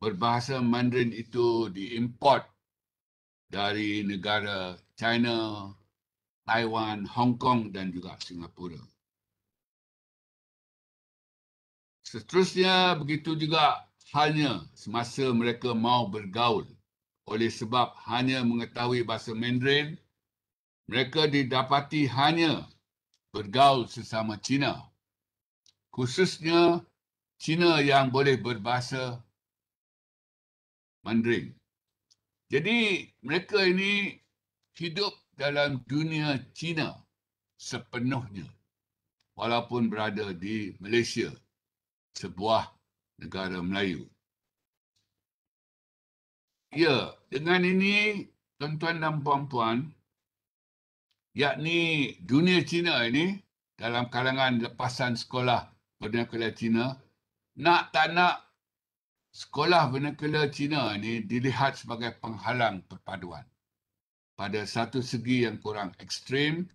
berbahasa Mandarin itu diimport dari negara China, Taiwan, Hong Kong dan juga Singapura. Seterusnya begitu juga halnya semasa mereka mau bergaul oleh sebab hanya mengetahui bahasa Mandarin, mereka didapati hanya bergaul sesama Cina. Khususnya Cina yang boleh berbahasa Mandarin. Jadi mereka ini hidup dalam dunia Cina sepenuhnya walaupun berada di Malaysia sebuah negara Melayu. Ya, dengan ini tuan-tuan dan puan-puan yakni dunia Cina ini dalam kalangan lepasan sekolah berdekatan Cina nak tak nak Sekolah vernacular Cina ini dilihat sebagai penghalang perpaduan pada satu segi yang kurang ekstrim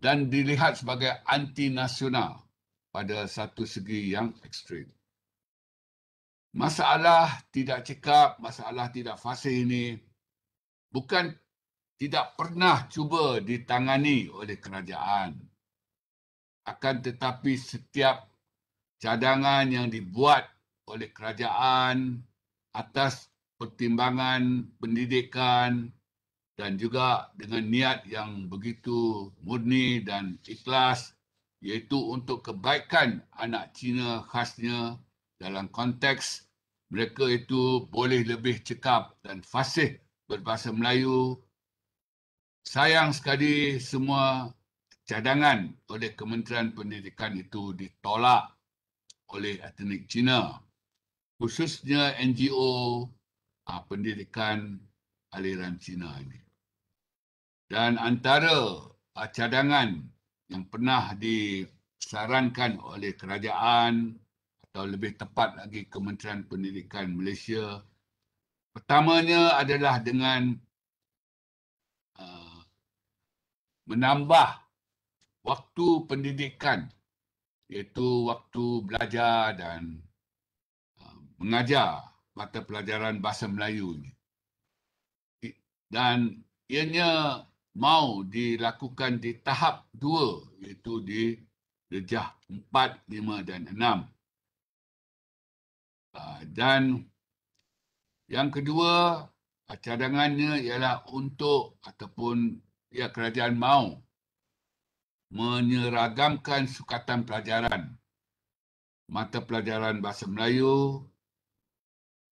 dan dilihat sebagai anti-nasional pada satu segi yang ekstrim. Masalah tidak cekap, masalah tidak fasih ini bukan tidak pernah cuba ditangani oleh kerajaan. Akan tetapi setiap cadangan yang dibuat oleh kerajaan atas pertimbangan pendidikan dan juga dengan niat yang begitu murni dan ikhlas iaitu untuk kebaikan anak Cina khasnya dalam konteks mereka itu boleh lebih cekap dan fasih berbahasa Melayu. Sayang sekali semua cadangan oleh Kementerian Pendidikan itu ditolak oleh etnik Cina khususnya NGO uh, ah, pendidikan aliran Cina ini. Dan antara uh, cadangan yang pernah disarankan oleh kerajaan atau lebih tepat lagi Kementerian Pendidikan Malaysia pertamanya adalah dengan uh, menambah waktu pendidikan iaitu waktu belajar dan mengajar mata pelajaran bahasa Melayu ini. Dan ianya mau dilakukan di tahap dua, iaitu di Dejah empat, lima dan enam. Ah, dan yang kedua, ah, cadangannya ialah untuk ataupun ya kerajaan mau menyeragamkan sukatan pelajaran mata pelajaran bahasa Melayu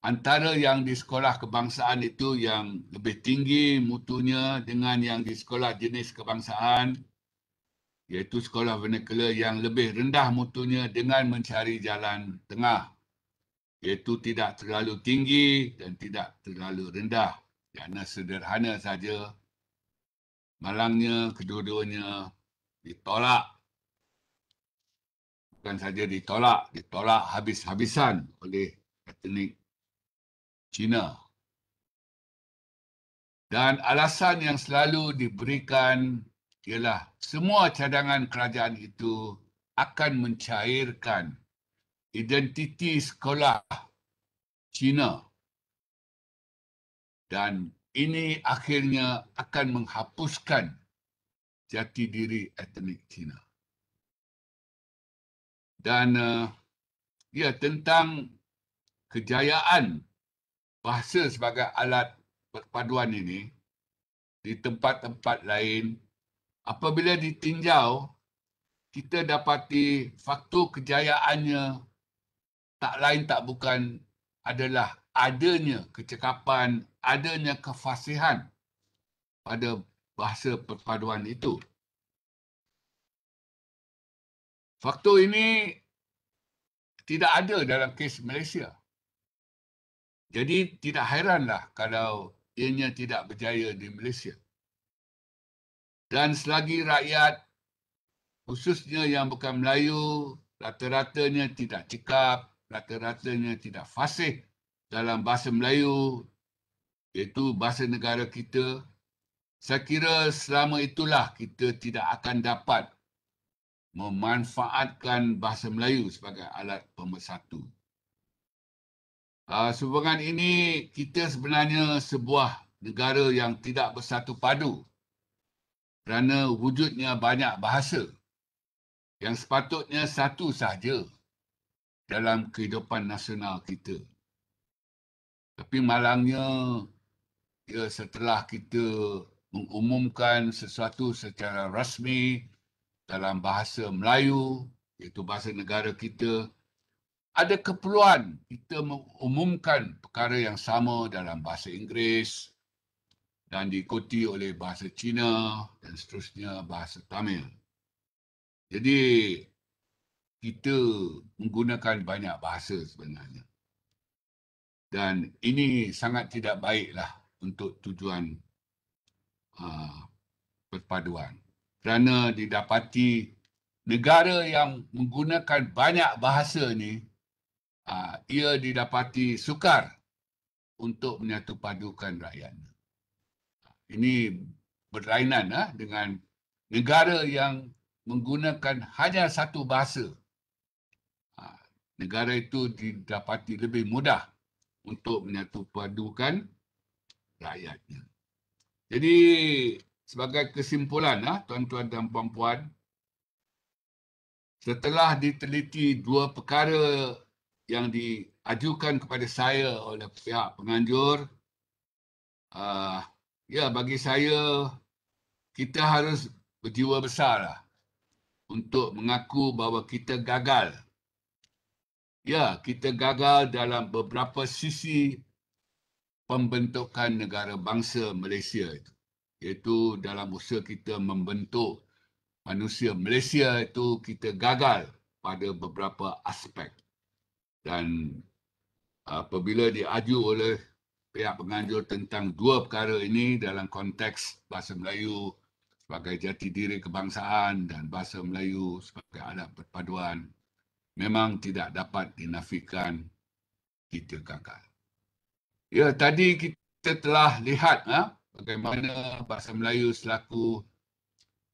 antara yang di sekolah kebangsaan itu yang lebih tinggi mutunya dengan yang di sekolah jenis kebangsaan iaitu sekolah vernacular yang lebih rendah mutunya dengan mencari jalan tengah iaitu tidak terlalu tinggi dan tidak terlalu rendah kerana sederhana saja malangnya kedua-duanya ditolak bukan saja ditolak ditolak habis-habisan oleh etnik China. Dan alasan yang selalu diberikan ialah semua cadangan kerajaan itu akan mencairkan identiti sekolah China. Dan ini akhirnya akan menghapuskan jati diri etnik China. Dan uh, ya tentang kejayaan bahasa sebagai alat perpaduan ini di tempat-tempat lain apabila ditinjau kita dapati faktor kejayaannya tak lain tak bukan adalah adanya kecekapan adanya kefasihan pada bahasa perpaduan itu faktor ini tidak ada dalam kes Malaysia jadi tidak hairanlah kalau ianya tidak berjaya di Malaysia. Dan selagi rakyat khususnya yang bukan Melayu rata-ratanya tidak cekap, rata-ratanya tidak fasih dalam bahasa Melayu iaitu bahasa negara kita. Saya kira selama itulah kita tidak akan dapat memanfaatkan bahasa Melayu sebagai alat pemersatu. Uh, sumbangan ini kita sebenarnya sebuah negara yang tidak bersatu padu kerana wujudnya banyak bahasa yang sepatutnya satu sahaja dalam kehidupan nasional kita. Tapi malangnya ya setelah kita mengumumkan sesuatu secara rasmi dalam bahasa Melayu iaitu bahasa negara kita ada keperluan kita mengumumkan perkara yang sama dalam bahasa Inggeris dan diikuti oleh bahasa Cina dan seterusnya bahasa Tamil. Jadi kita menggunakan banyak bahasa sebenarnya. Dan ini sangat tidak baiklah untuk tujuan uh, perpaduan. Kerana didapati negara yang menggunakan banyak bahasa ini. Ah, ia didapati sukar untuk menyatu padukan rakyatnya. Ini berlainan ha, dengan negara yang menggunakan hanya satu bahasa. Ha, negara itu didapati lebih mudah untuk menyatu padukan rakyatnya. Jadi sebagai kesimpulan ha, tuan-tuan dan puan-puan, setelah diteliti dua perkara yang diajukan kepada saya oleh pihak penganjur uh, ya bagi saya kita harus berjiwa besar untuk mengaku bahawa kita gagal ya kita gagal dalam beberapa sisi pembentukan negara bangsa Malaysia itu iaitu dalam usaha kita membentuk manusia Malaysia itu kita gagal pada beberapa aspek dan apabila diaju oleh pihak penganjur tentang dua perkara ini dalam konteks bahasa Melayu sebagai jati diri kebangsaan dan bahasa Melayu sebagai adat perpaduan memang tidak dapat dinafikan kita gagal. Ya, tadi kita telah lihat ha, bagaimana bahasa Melayu selaku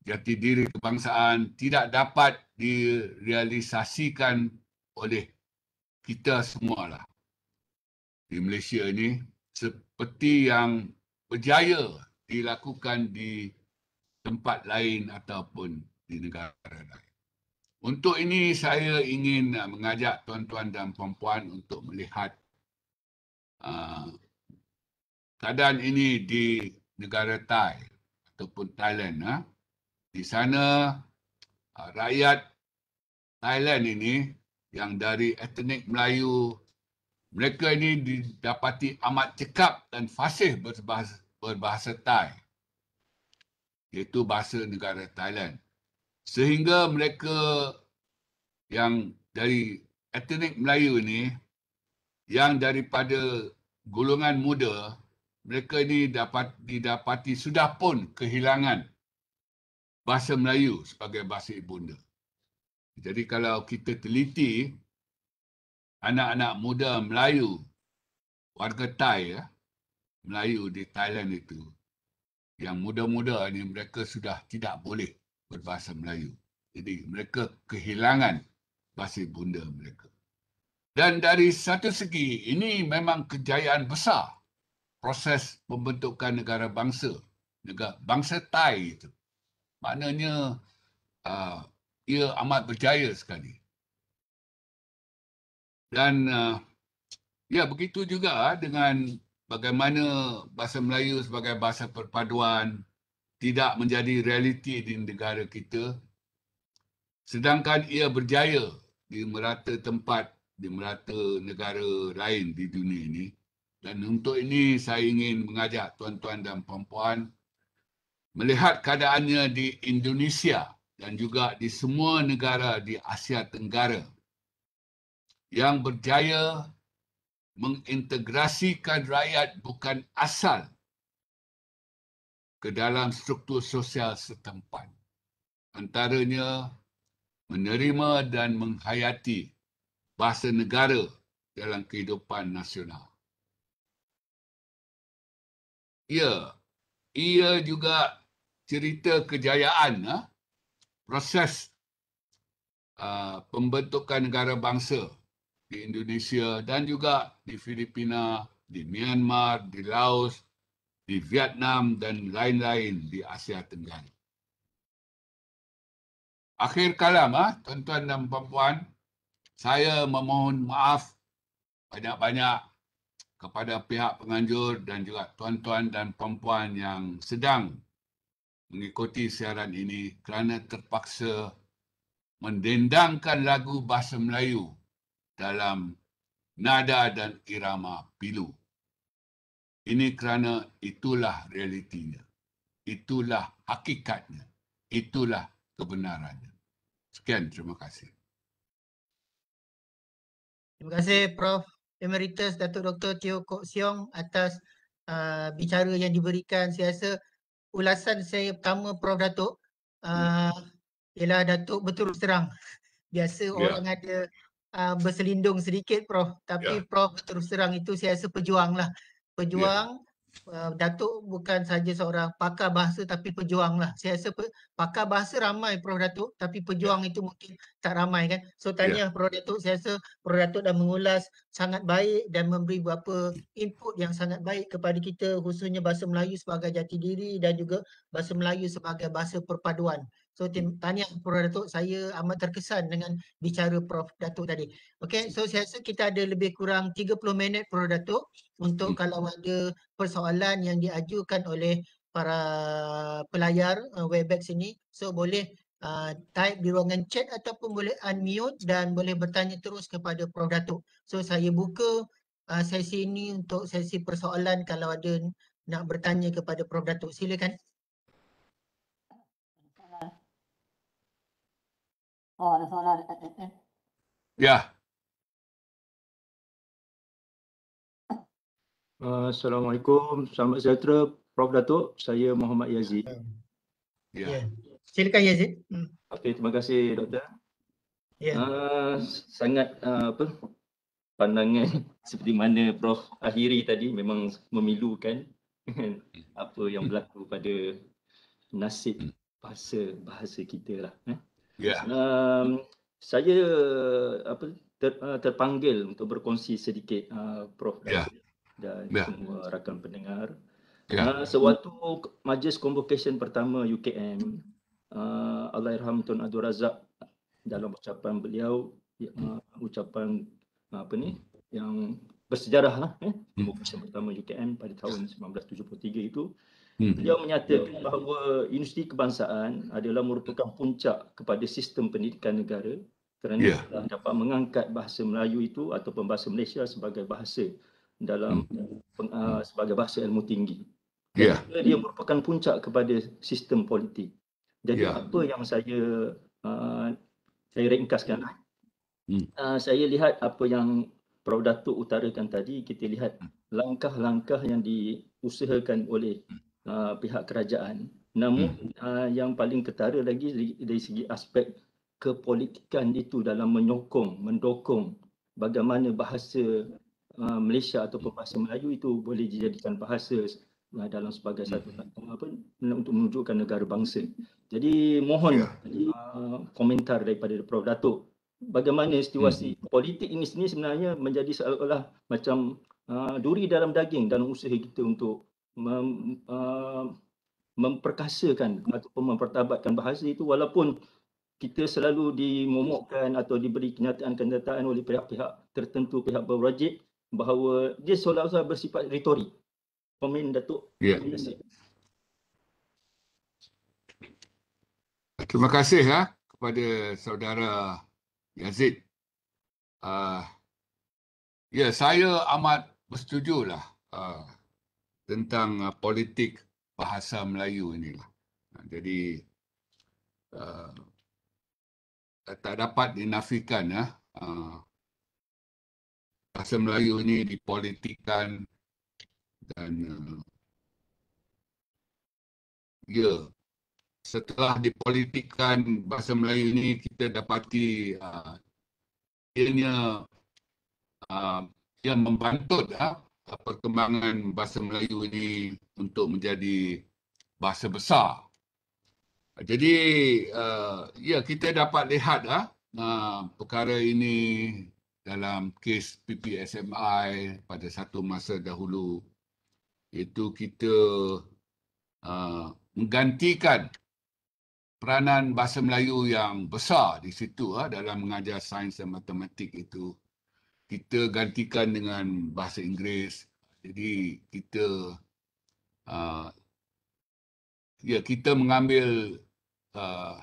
jati diri kebangsaan tidak dapat direalisasikan oleh kita semua lah di Malaysia ini seperti yang berjaya dilakukan di tempat lain ataupun di negara lain. Untuk ini saya ingin uh, mengajak tuan-tuan dan puan-puan untuk melihat uh, keadaan ini di negara Thai ataupun Thailand. Uh. Di sana uh, rakyat Thailand ini yang dari etnik Melayu. Mereka ini didapati amat cekap dan fasih berbahasa, berbahasa Thai. Iaitu bahasa negara Thailand. Sehingga mereka yang dari etnik Melayu ini, yang daripada golongan muda, mereka ini dapat didapati sudah pun kehilangan bahasa Melayu sebagai bahasa ibunda. Jadi kalau kita teliti anak-anak muda Melayu warga Thai ya, Melayu di Thailand itu yang muda-muda ini mereka sudah tidak boleh berbahasa Melayu. Jadi mereka kehilangan bahasa bunda mereka. Dan dari satu segi ini memang kejayaan besar proses pembentukan negara bangsa negara bangsa Thai itu. Maknanya uh, ia amat berjaya sekali. Dan uh, ya begitu juga ah, dengan bagaimana bahasa Melayu sebagai bahasa perpaduan tidak menjadi realiti di negara kita sedangkan ia berjaya di merata tempat di merata negara lain di dunia ini dan untuk ini saya ingin mengajak tuan-tuan dan puan-puan melihat keadaannya di Indonesia dan juga di semua negara di Asia Tenggara yang berjaya mengintegrasikan rakyat bukan asal ke dalam struktur sosial setempat. Antaranya menerima dan menghayati bahasa negara dalam kehidupan nasional. Ya, ia juga cerita kejayaan ha? proses uh, pembentukan negara bangsa di Indonesia dan juga di Filipina, di Myanmar, di Laos, di Vietnam dan lain-lain di Asia Tenggara. Akhir kalam, ah, tuan-tuan dan puan-puan, saya memohon maaf banyak-banyak kepada pihak penganjur dan juga tuan-tuan dan puan-puan yang sedang mengikuti siaran ini kerana terpaksa mendendangkan lagu bahasa Melayu dalam nada dan irama pilu. Ini kerana itulah realitinya. Itulah hakikatnya. Itulah kebenarannya. Sekian, terima kasih. Terima kasih Prof. Emeritus Datuk Dr. Teo Kok Siong atas uh, bicara yang diberikan. Saya rasa ulasan saya pertama Prof Datuk uh, ialah Datuk betul terang. Biasa yeah. orang ada uh, berselindung sedikit Prof, tapi yeah. Prof terus terang itu saya rasa ya. pejuang lah. Pejuang yeah. Eh, Datuk bukan saja seorang pakar bahasa tapi pejuang lah. Saya rasa pakar bahasa ramai Prof. Datuk tapi pejuang yeah. itu mungkin tak ramai kan. So ya. tanya yeah. Prof. Datuk, saya rasa Prof. Datuk dah mengulas sangat baik dan memberi beberapa input yang sangat baik kepada kita khususnya bahasa Melayu sebagai jati diri dan juga bahasa Melayu sebagai bahasa perpaduan. So hmm. tanya Prof. Datuk, saya amat terkesan dengan bicara Prof. Datuk tadi. Okay, so saya rasa kita ada lebih kurang 30 minit Prof. Datuk untuk hmm. kalau ada persoalan yang diajukan oleh para pelayar uh, Webex ini so boleh uh, type di ruangan chat ataupun boleh unmute dan boleh bertanya terus kepada Prof Datuk. So saya buka uh, sesi ini untuk sesi persoalan kalau ada nak bertanya kepada Prof Datuk. Silakan. Oh, ada soalan. Eh, eh, ya. Yeah. Assalamualaikum. Selamat sejahtera Prof Datuk. Saya Muhammad Yazid. Ya. Yeah. Ya. Silakan Yazid. Hmm. Okey, terima kasih doktor. Yeah. Ya. Uh, sangat uh, apa pandangan seperti mana Prof akhiri tadi memang memilukan apa yang berlaku pada nasib bahasa bahasa kita lah. Yeah. Um, ya. ehm, saya apa ter, ah, terpanggil untuk berkongsi sedikit uh, Prof. Ya. Yeah dan yeah. semua rakan pendengar. Yeah. Ya. Uh, sewaktu majlis convocation pertama UKM, uh, ah, Allahyarham Tun Abdul Razak dalam ucapan beliau, uh, ucapan uh, apa ni yang bersejarah lah, eh? Ya, hmm. convocation hmm. pertama UKM pada tahun 1973 itu, hmm. beliau menyatakan bahawa universiti kebangsaan adalah merupakan puncak kepada sistem pendidikan negara kerana yeah. dapat mengangkat bahasa Melayu itu ataupun bahasa Malaysia sebagai bahasa dalam hmm. uh, sebagai bahasa ilmu tinggi. Yeah. Dia merupakan puncak kepada sistem politik. Jadi yeah. apa yang saya uh, saya ringkaskan, eh? hmm. uh, saya lihat apa yang Prof Datuk utarakan tadi, kita lihat hmm. langkah-langkah yang diusahakan oleh hmm. uh, pihak kerajaan. Namun hmm. uh, yang paling ketara lagi dari segi aspek kepolitikan itu dalam menyokong, mendokong bagaimana bahasa Ah, Malaysia atau hmm. bahasa Melayu itu boleh dijadikan bahasa ah, dalam sebagai satu hmm. apa untuk menunjukkan negara bangsa. Jadi mohon yeah. tadi, uh, komentar daripada Prof Datuk bagaimana situasi hmm. politik ini sendiri sebenarnya menjadi seolah-olah macam uh, duri dalam daging dalam usaha kita untuk mem, uh, memperkasakan ataupun mempertabatkan bahasa itu walaupun kita selalu dimomokkan atau diberi kenyataan-kenyataan oleh pihak-pihak tertentu pihak berwajib bahawa dia seolah-olah bersifat retorik pemain datuk yeah. Ya. terima kasih ha, kepada saudara Yazid uh, ya yeah, saya amat bersetujulah uh, tentang uh, politik bahasa Melayu inilah uh, jadi uh, tak dapat dinafikan ya uh, bahasa Melayu ni dipolitikan dan uh, ya yeah. setelah dipolitikan bahasa Melayu ni kita dapati uh, ianya uh, yang membantu uh, perkembangan bahasa Melayu ini untuk menjadi bahasa besar. Jadi uh, ya yeah, kita dapat lihat uh, uh perkara ini dalam kes PPSMI pada satu masa dahulu itu kita uh, menggantikan peranan bahasa Melayu yang besar di situ uh, dalam mengajar sains dan matematik itu kita gantikan dengan bahasa Inggeris jadi kita uh, ya kita mengambil uh,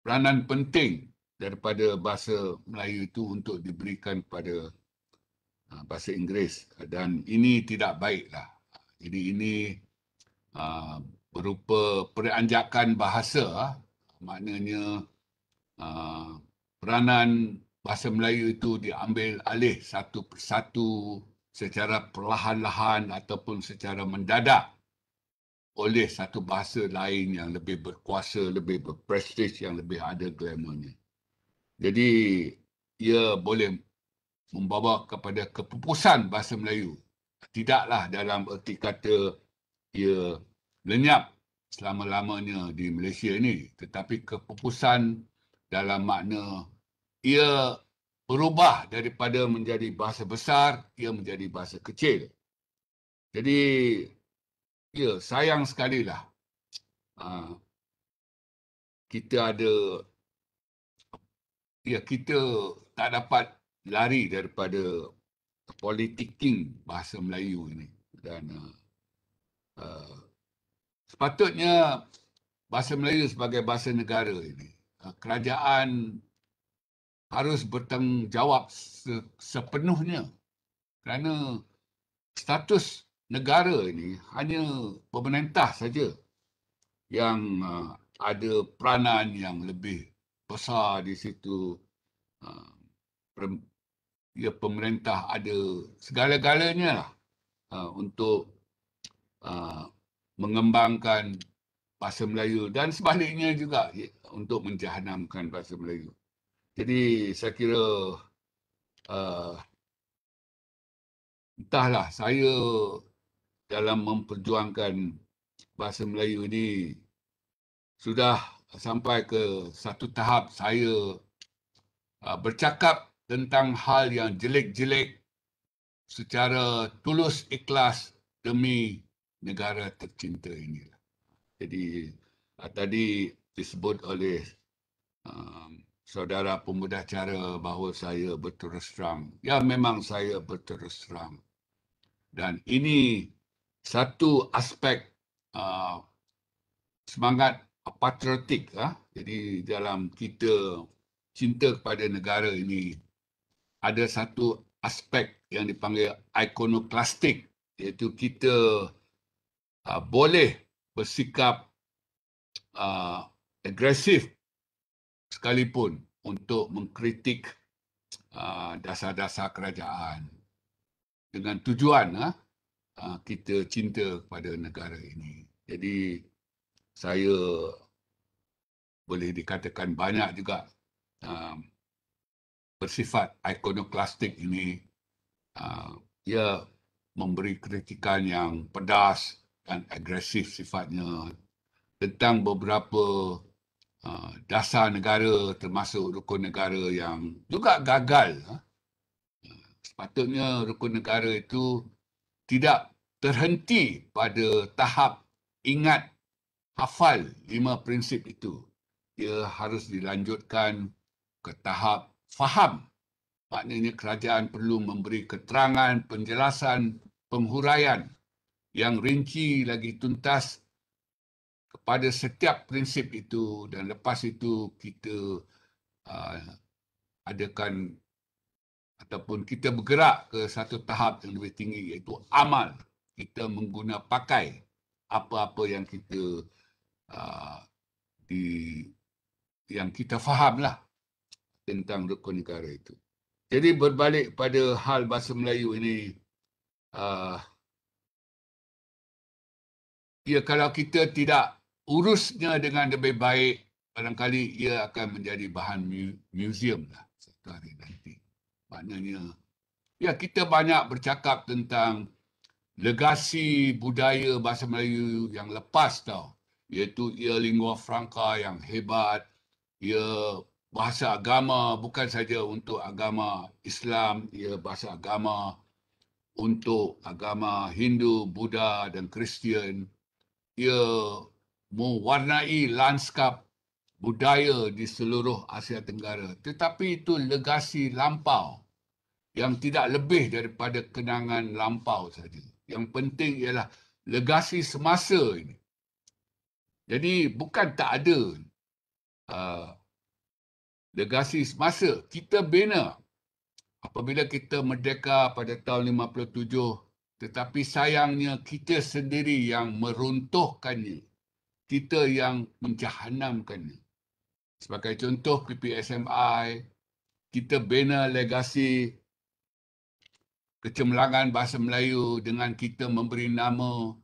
peranan penting daripada bahasa Melayu itu untuk diberikan kepada ah, bahasa Inggeris dan ini tidak baiklah. Jadi ini ah, berupa peranjakan bahasa ah. maknanya peranan bahasa Melayu itu diambil alih satu persatu secara perlahan-lahan ataupun secara mendadak oleh satu bahasa lain yang lebih berkuasa, lebih berprestij, yang lebih ada glamournya. Jadi ia boleh membawa kepada kepupusan bahasa Melayu. Tidaklah dalam erti kata ia lenyap selama-lamanya di Malaysia ini. Tetapi kepupusan dalam makna ia berubah daripada menjadi bahasa besar, ia menjadi bahasa kecil. Jadi, ya, sayang sekali lah. Ah, kita ada ya kita tak dapat lari daripada politiking bahasa Melayu ini dan uh, sepatutnya bahasa Melayu sebagai bahasa negara ini uh, kerajaan harus bertanggungjawab se- sepenuhnya kerana status negara ini hanya pemerintah saja yang uh, ada peranan yang lebih besar di situ. Ha, ya, pemerintah ada segala-galanya lah ha, untuk ha, mengembangkan bahasa Melayu dan sebaliknya juga ya, untuk menjahanamkan bahasa Melayu. Jadi saya kira entahlah saya dalam memperjuangkan bahasa Melayu ini sudah sampai ke satu tahap saya uh, bercakap tentang hal yang jelek-jelek secara tulus ikhlas demi negara tercinta ini. Jadi uh, tadi disebut oleh uh, saudara pemuda cara bahawa saya berterus terang. Ya memang saya berterus terang. Dan ini satu aspek uh, semangat patriotik ha? jadi dalam kita cinta kepada negara ini ada satu aspek yang dipanggil ikonoklastik iaitu kita uh, boleh bersikap uh, agresif sekalipun untuk mengkritik uh, dasar-dasar kerajaan dengan tujuan uh, kita cinta kepada negara ini jadi saya boleh dikatakan banyak juga uh, bersifat ikonoklastik ini uh, ia memberi kritikan yang pedas dan agresif sifatnya tentang beberapa uh, dasar negara termasuk rukun negara yang juga gagal uh, sepatutnya rukun negara itu tidak terhenti pada tahap ingat hafal lima prinsip itu, ia harus dilanjutkan ke tahap faham. Maknanya kerajaan perlu memberi keterangan, penjelasan, penghuraian yang rinci lagi tuntas kepada setiap prinsip itu dan lepas itu kita uh, adakan ataupun kita bergerak ke satu tahap yang lebih tinggi iaitu amal kita menggunakan pakai apa-apa yang kita Ah, di yang kita fahamlah tentang rukun negara itu. Jadi berbalik pada hal bahasa Melayu ini uh, ya kalau kita tidak urusnya dengan lebih baik barangkali ia akan menjadi bahan mu- museum lah satu hari nanti. Maknanya ya kita banyak bercakap tentang legasi budaya bahasa Melayu yang lepas tau iaitu ia lingua franca yang hebat, ia bahasa agama bukan saja untuk agama Islam, ia bahasa agama untuk agama Hindu, Buddha dan Kristian. Ia mewarnai lanskap budaya di seluruh Asia Tenggara. Tetapi itu legasi lampau yang tidak lebih daripada kenangan lampau saja. Yang penting ialah legasi semasa ini. Jadi bukan tak ada uh, legasi semasa. Kita bina apabila kita merdeka pada tahun 57 tetapi sayangnya kita sendiri yang meruntuhkannya. Kita yang menjahanamkannya. Sebagai contoh PPSMI, kita bina legasi kecemerlangan bahasa Melayu dengan kita memberi nama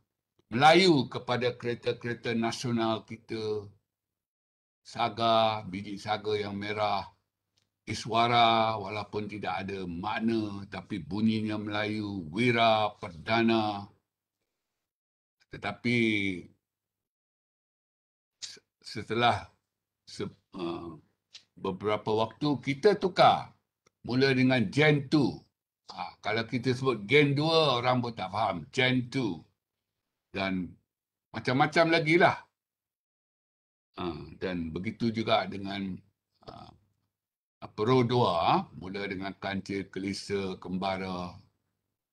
Melayu kepada kereta-kereta nasional kita. Saga, biji saga yang merah. Iswara walaupun tidak ada makna tapi bunyinya Melayu. Wira, Perdana. Tetapi setelah se- uh, beberapa waktu kita tukar. Mula dengan Gen 2. Ha, ah, kalau kita sebut Gen 2 orang pun tak faham. Gen 2 dan macam-macam lagi lah. Ha, dan begitu juga dengan ha, perodua, ha, mula dengan kancil, kelisa, kembara,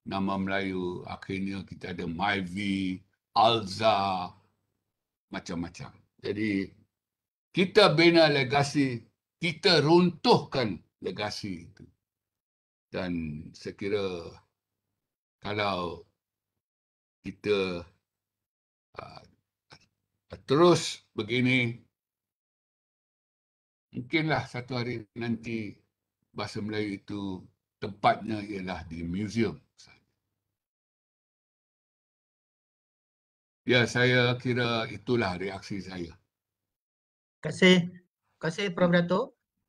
nama Melayu, akhirnya kita ada Myvi, Alza, macam-macam. Jadi, kita bina legasi, kita runtuhkan legasi itu. Dan sekiranya kalau kita Ah, terus begini mungkinlah satu hari nanti bahasa Melayu itu tempatnya ialah di museum Ya, saya kira itulah reaksi saya. Terima kasih. Terima kasih, Prof. Hmm. Dato.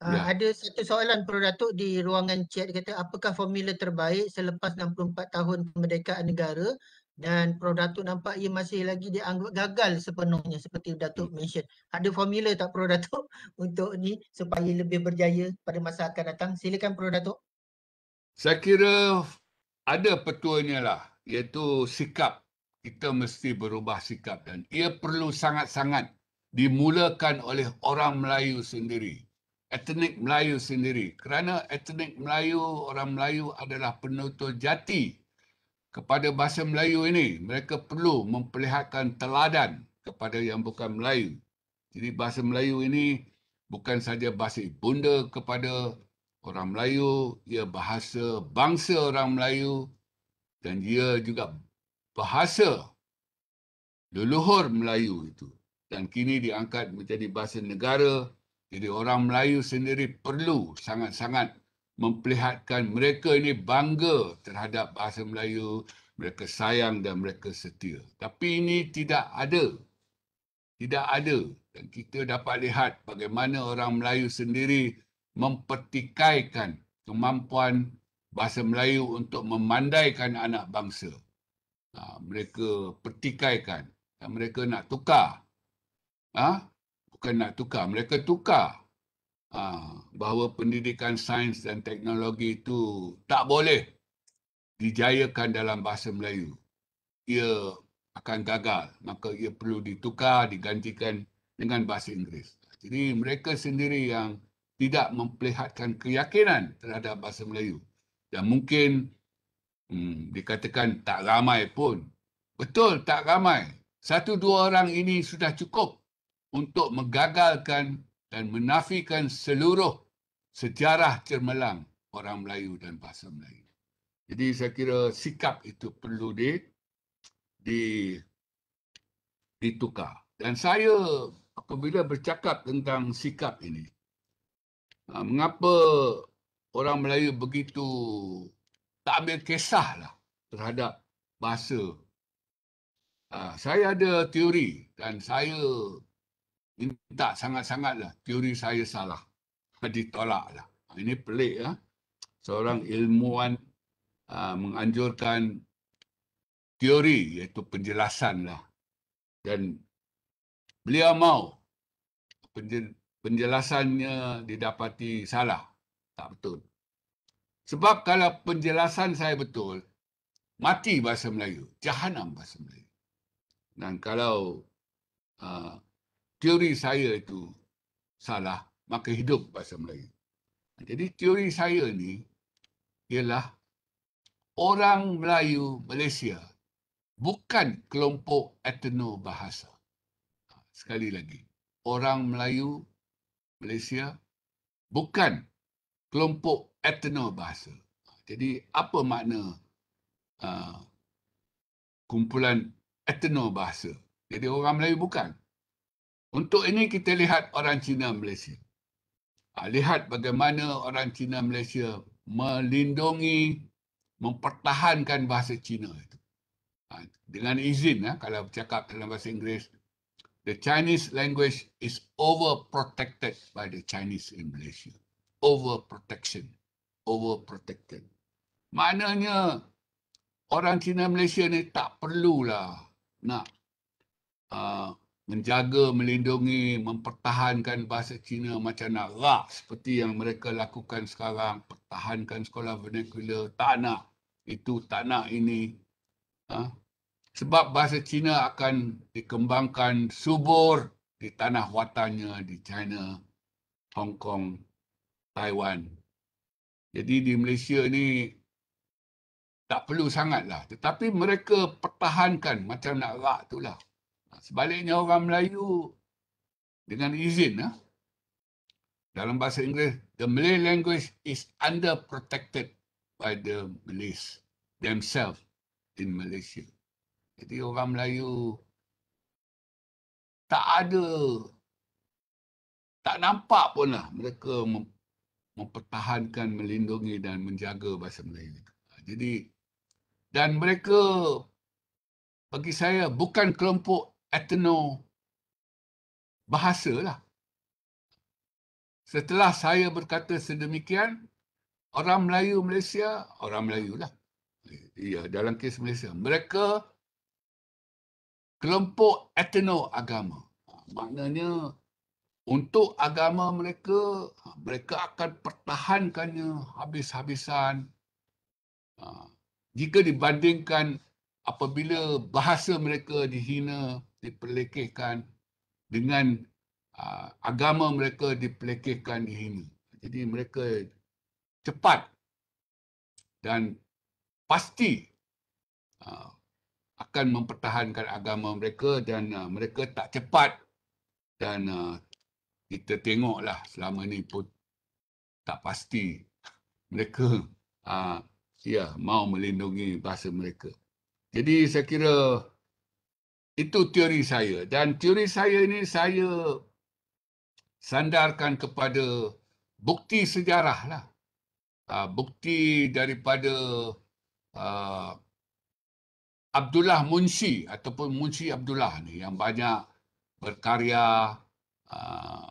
Ah, ya. Uh, ada satu soalan, Prof. Dato, di ruangan chat. Dia kata, apakah formula terbaik selepas 64 tahun kemerdekaan negara dan Prof. Datuk nampak ia masih lagi dia anggap gagal sepenuhnya seperti Datuk hmm. mention. Ada formula tak Prof. Datuk untuk ni supaya lebih berjaya pada masa akan datang? Silakan Prof. Datuk. Saya kira ada petuanya lah iaitu sikap. Kita mesti berubah sikap dan ia perlu sangat-sangat dimulakan oleh orang Melayu sendiri. Etnik Melayu sendiri. Kerana etnik Melayu, orang Melayu adalah penutur jati kepada bahasa Melayu ini mereka perlu memperlihatkan teladan kepada yang bukan Melayu. Jadi bahasa Melayu ini bukan saja bahasa ibunda kepada orang Melayu, ia bahasa bangsa orang Melayu dan ia juga bahasa leluhur Melayu itu. Dan kini diangkat menjadi bahasa negara, jadi orang Melayu sendiri perlu sangat-sangat memperlihatkan mereka ini bangga terhadap bahasa Melayu, mereka sayang dan mereka setia. Tapi ini tidak ada. Tidak ada. Dan kita dapat lihat bagaimana orang Melayu sendiri mempertikaikan kemampuan bahasa Melayu untuk memandaikan anak bangsa. Ha, mereka pertikaikan. Dan mereka nak tukar. Ha? Bukan nak tukar. Mereka tukar ha, bahawa pendidikan sains dan teknologi itu tak boleh dijayakan dalam bahasa Melayu. Ia akan gagal. Maka ia perlu ditukar, digantikan dengan bahasa Inggeris. Jadi mereka sendiri yang tidak memperlihatkan keyakinan terhadap bahasa Melayu. Dan mungkin hmm, dikatakan tak ramai pun. Betul, tak ramai. Satu dua orang ini sudah cukup untuk menggagalkan dan menafikan seluruh sejarah cermelang orang Melayu dan bahasa Melayu. Jadi saya kira sikap itu perlu di, di ditukar. Dan saya apabila bercakap tentang sikap ini, ah, mengapa orang Melayu begitu tak ambil lah terhadap bahasa. Ah, saya ada teori dan saya minta sangat-sangatlah teori saya salah. Kan ditolaklah. Ini pelik ya. Seorang ilmuwan uh, menganjurkan teori iaitu penjelasan lah. Dan beliau mau penjelasannya didapati salah. Tak betul. Sebab kalau penjelasan saya betul, mati bahasa Melayu. Jahanam bahasa Melayu. Dan kalau uh, teori saya itu salah, maka hidup bahasa Melayu. Jadi teori saya ini ialah orang Melayu Malaysia bukan kelompok etno bahasa. Sekali lagi, orang Melayu Malaysia bukan kelompok etno bahasa. Jadi apa makna uh, kumpulan etno bahasa? Jadi orang Melayu bukan. Untuk ini kita lihat orang Cina Malaysia. Ha, lihat bagaimana orang Cina Malaysia melindungi, mempertahankan bahasa Cina itu. Ha, dengan izin, ha, kalau bercakap dalam bahasa Inggeris, the Chinese language is overprotected by the Chinese in Malaysia. Overprotection. Overprotected. Maknanya, orang Cina Malaysia ni tak perlulah nak uh, menjaga, melindungi, mempertahankan bahasa Cina macam nak rak seperti yang mereka lakukan sekarang, pertahankan sekolah vernacular, tak nak. Itu tak nak ini. Ha? Sebab bahasa Cina akan dikembangkan subur di tanah watannya di China, Hong Kong, Taiwan. Jadi di Malaysia ni tak perlu sangatlah. Tetapi mereka pertahankan macam nak rak tu lah sebaliknya orang Melayu dengan izin ha? dalam bahasa Inggeris the Malay language is under protected by the Malays themselves in Malaysia jadi orang Melayu tak ada tak nampak pun lah mereka mempertahankan melindungi dan menjaga bahasa Melayu jadi dan mereka bagi saya bukan kelompok etno bahasa lah. Setelah saya berkata sedemikian, orang Melayu Malaysia, orang Melayu lah. Ya, dalam kes Malaysia. Mereka kelompok etno agama. Maknanya untuk agama mereka, mereka akan pertahankannya habis-habisan. Ha, jika dibandingkan apabila bahasa mereka dihina, dipelekehkan dengan uh, agama mereka dipelekehkan di sini. Jadi mereka cepat dan pasti uh, akan mempertahankan agama mereka dan uh, mereka tak cepat dan uh, kita tengoklah selama ni pun tak pasti mereka uh, ya mau melindungi bahasa mereka. Jadi saya kira itu teori saya. Dan teori saya ini saya sandarkan kepada bukti sejarah lah. Ah, bukti daripada ah, Abdullah Munshi ataupun Munshi Abdullah ni yang banyak berkarya ah,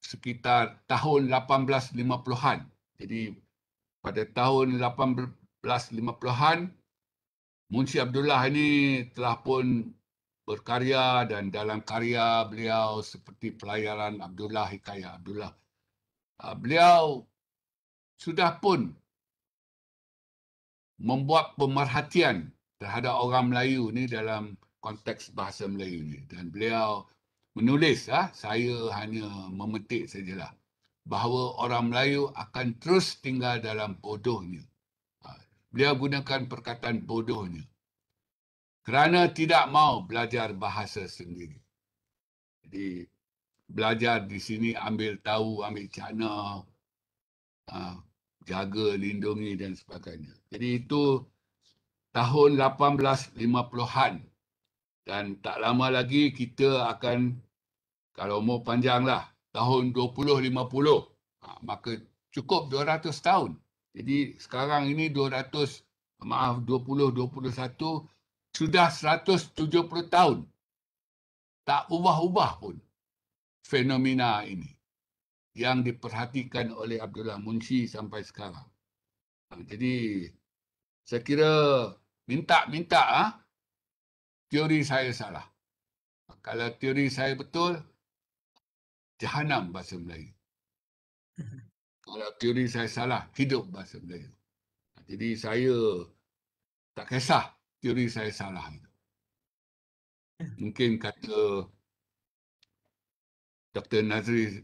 sekitar tahun 1850-an. Jadi pada tahun 1850-an Munshi Abdullah ini telah pun berkarya dan dalam karya beliau seperti pelayaran Abdullah Hikayat Abdullah. Ah, beliau sudah pun membuat pemerhatian terhadap orang Melayu ni dalam konteks bahasa Melayu ni. Dan beliau menulis, ah saya hanya memetik sajalah, bahawa orang Melayu akan terus tinggal dalam bodohnya. Ah, beliau gunakan perkataan bodohnya kerana tidak mau belajar bahasa sendiri. Jadi belajar di sini ambil tahu, ambil cana, ha, jaga, lindungi dan sebagainya. Jadi itu tahun 1850-an dan tak lama lagi kita akan kalau mau panjanglah tahun 2050 ha, maka cukup 200 tahun. Jadi sekarang ini 200 maaf 2021 sudah 170 tahun tak ubah-ubah pun fenomena ini yang diperhatikan oleh Abdullah Munshi sampai sekarang. Ha, jadi saya kira minta-minta ah ha? teori saya salah. Ha, kalau teori saya betul jahanam bahasa Melayu. Mhm. Kalau teori saya salah hidup bahasa Melayu. Ha, jadi saya tak kisah teori saya salah itu. Mungkin kata Dr. Nazri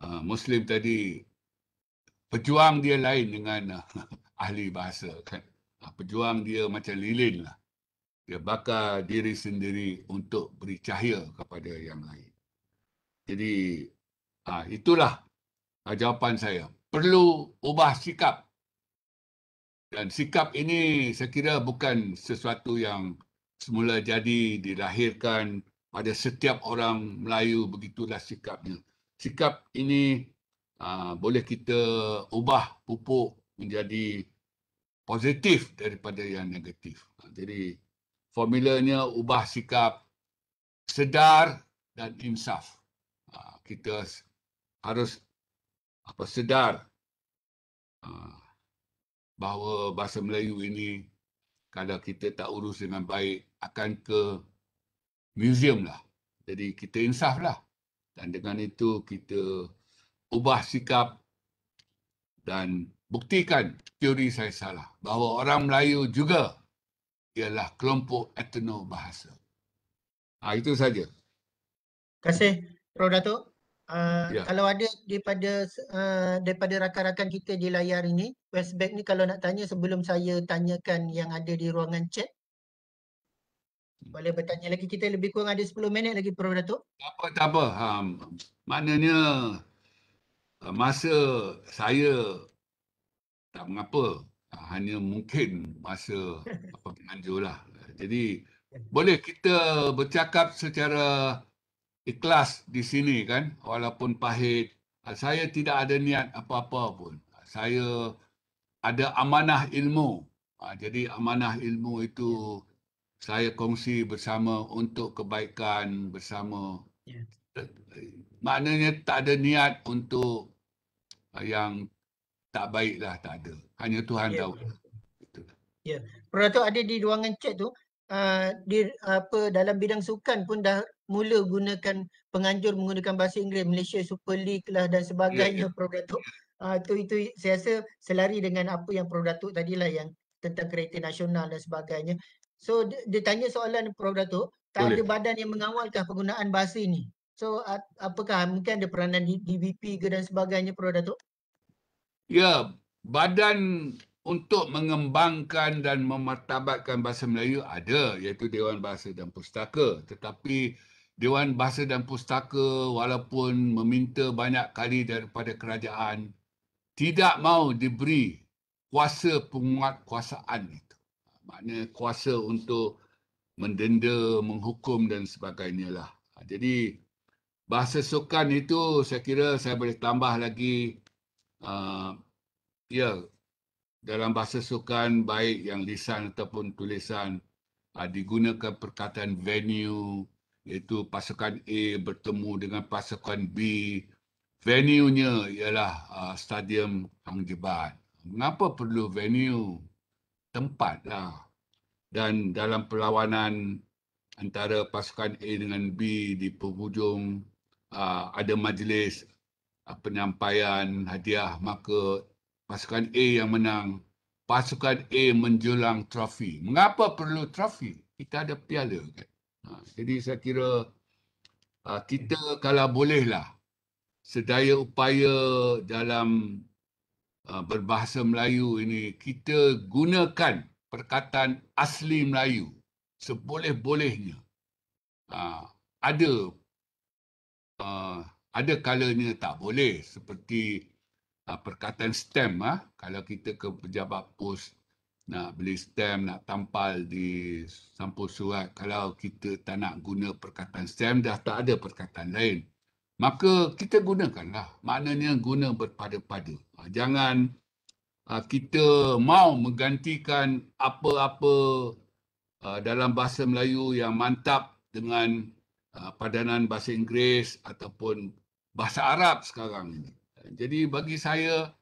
uh, Muslim tadi pejuang dia lain dengan uh, ahli bahasa kan. Uh, pejuang dia macam lilin lah. Dia bakar diri sendiri untuk beri cahaya kepada yang lain. Jadi uh, itulah uh, jawapan saya. Perlu ubah sikap dan sikap ini saya kira bukan sesuatu yang semula jadi dilahirkan pada setiap orang Melayu begitulah sikapnya. Sikap ini aa, ah, boleh kita ubah pupuk menjadi positif daripada yang negatif. Ah, jadi formulanya ubah sikap sedar dan insaf. Aa, ah, kita harus apa sedar aa, bahawa bahasa Melayu ini kalau kita tak urus dengan baik akan ke museum lah. Jadi kita insaf lah. Dan dengan itu kita ubah sikap dan buktikan teori saya salah. Bahawa orang Melayu juga ialah kelompok etno bahasa. Ha, itu saja. Terima kasih, Prof. Datuk. Uh, ah, yeah. Kalau ada daripada uh, daripada rakan-rakan kita di layar ini, Westback ni kalau nak tanya sebelum saya tanyakan yang ada di ruangan chat. Hmm. Boleh bertanya lagi. Kita lebih kurang ada 10 minit lagi, Prof. Datuk. Tak apa, tak apa. Um, maknanya ah, masa saya tak mengapa. hanya mungkin masa apa penganjur lah. Jadi ya. boleh kita bercakap secara ikhlas di sini kan walaupun pahit saya tidak ada niat apa-apa pun saya ada amanah ilmu ha, jadi amanah ilmu itu saya kongsi bersama untuk kebaikan bersama ya. maknanya tak ada niat untuk yang tak baiklah tak ada hanya Tuhan ya. tahu ya Prof ada di ruangan chat tu Uh, di apa dalam bidang sukan pun dah mula gunakan penganjur menggunakan bahasa Inggeris Malaysia Super League lah dan ya, sebagainya yeah. Prof Datuk. uh, ya. ah, itu itu saya rasa selari dengan apa yang Prof Datuk tadilah yang tentang kereta nasional dan sebagainya. So dia, dia tanya soalan Prof Datuk, tak Boleh. ada badan yang mengawalkah penggunaan bahasa ini. So uh, apakah mungkin ada peranan DBP ke dan sebagainya Prof Datuk? Ya, yeah, badan untuk mengembangkan dan memartabatkan bahasa Melayu ada iaitu Dewan Bahasa dan Pustaka tetapi Dewan Bahasa dan Pustaka walaupun meminta banyak kali daripada kerajaan tidak mau diberi kuasa penguat kuasaan itu. Maknanya kuasa untuk mendenda, menghukum dan sebagainya lah. Ha, jadi bahasa sukan itu saya kira saya boleh tambah lagi uh, ya dalam bahasa sukan baik yang lisan ataupun tulisan uh, digunakan perkataan venue iaitu pasukan A bertemu dengan pasukan B. Venue-nya ialah uh, Stadium Hang Jebat. Mengapa perlu venue? Tempat lah. Dan dalam perlawanan antara pasukan A dengan B di penghujung uh, ada majlis uh, penyampaian hadiah maka pasukan A yang menang pasukan A menjulang trofi. Mengapa perlu trofi? Kita ada piala kan. Ha, jadi saya kira ha, kita kalau bolehlah sedaya upaya dalam ha, berbahasa Melayu ini kita gunakan perkataan asli Melayu seboleh-bolehnya. Ha, ada ha, ada kalanya tak boleh seperti ha, perkataan stem ah ha, kalau kita ke pejabat pos nak beli stem, nak tampal di sampul surat. Kalau kita tak nak guna perkataan stem, dah tak ada perkataan lain. Maka kita gunakanlah. Maknanya guna berpada-pada. Ha, jangan ha, kita mau menggantikan apa-apa ha, dalam bahasa Melayu yang mantap dengan padanan bahasa Inggeris ataupun bahasa Arab sekarang ini. Jadi bagi saya,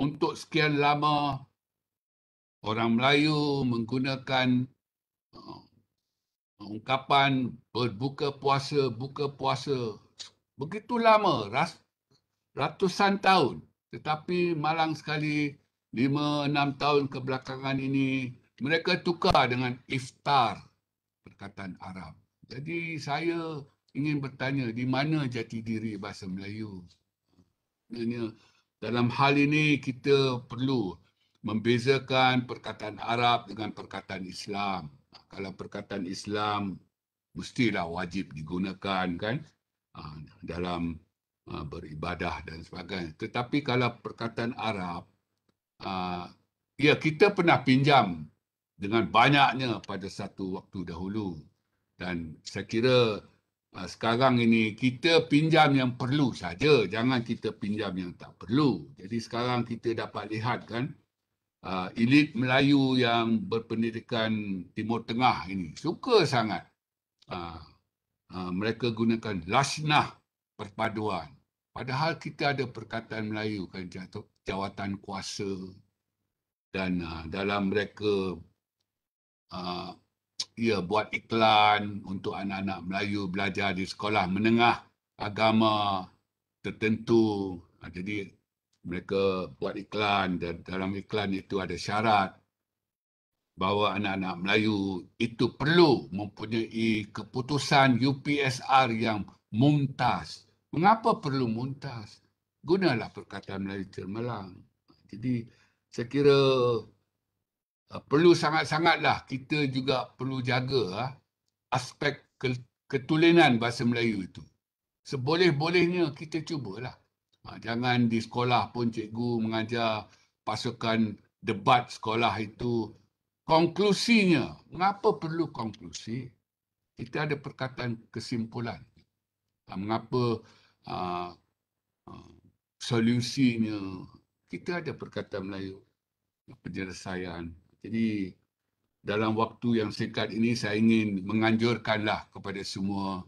untuk sekian lama orang Melayu menggunakan uh, ungkapan berbuka puasa, buka puasa. Begitu lama, ras, ratusan tahun. Tetapi malang sekali, lima, enam tahun kebelakangan ini, mereka tukar dengan iftar, perkataan Arab. Jadi saya ingin bertanya, di mana jati diri bahasa Melayu? dalam hal ini kita perlu uh, membezakan perkataan Arab dengan perkataan Islam. Ah, kalau perkataan Islam mestilah wajib digunakan kan ah, dalam ah, beribadah dan sebagainya. Tetapi kalau perkataan Arab, ya kita pernah pinjam dengan banyaknya pada satu waktu dahulu. Dan saya kira sekarang ini kita pinjam yang perlu saja. Jangan kita pinjam yang tak perlu. Jadi sekarang kita dapat lihat kan, uh, elit Melayu yang berpendidikan Timur Tengah ini suka sangat uh, uh, mereka gunakan lasnah perpaduan. Padahal kita ada perkataan Melayu kan jawatan kuasa dan uh, dalam mereka uh, ya buat iklan untuk anak-anak Melayu belajar di sekolah menengah agama tertentu. jadi mereka buat iklan dan dalam iklan itu ada syarat bahawa anak-anak Melayu itu perlu mempunyai keputusan UPSR yang muntas. Mengapa perlu muntas? Gunalah perkataan Melayu Cermelang. Jadi saya kira uh, perlu sangat-sangatlah kita juga perlu jaga uh, aspek ketulenan bahasa Melayu itu. Seboleh-bolehnya kita cubalah. Ah, jangan di sekolah pun cikgu mengajar pasukan debat sekolah itu. Konklusinya, mengapa perlu konklusi? Kita ada perkataan kesimpulan. Ah, mengapa uh, uh, solusinya? Kita ada perkataan Melayu penyelesaian. Jadi dalam waktu yang singkat ini saya ingin menganjurkanlah kepada semua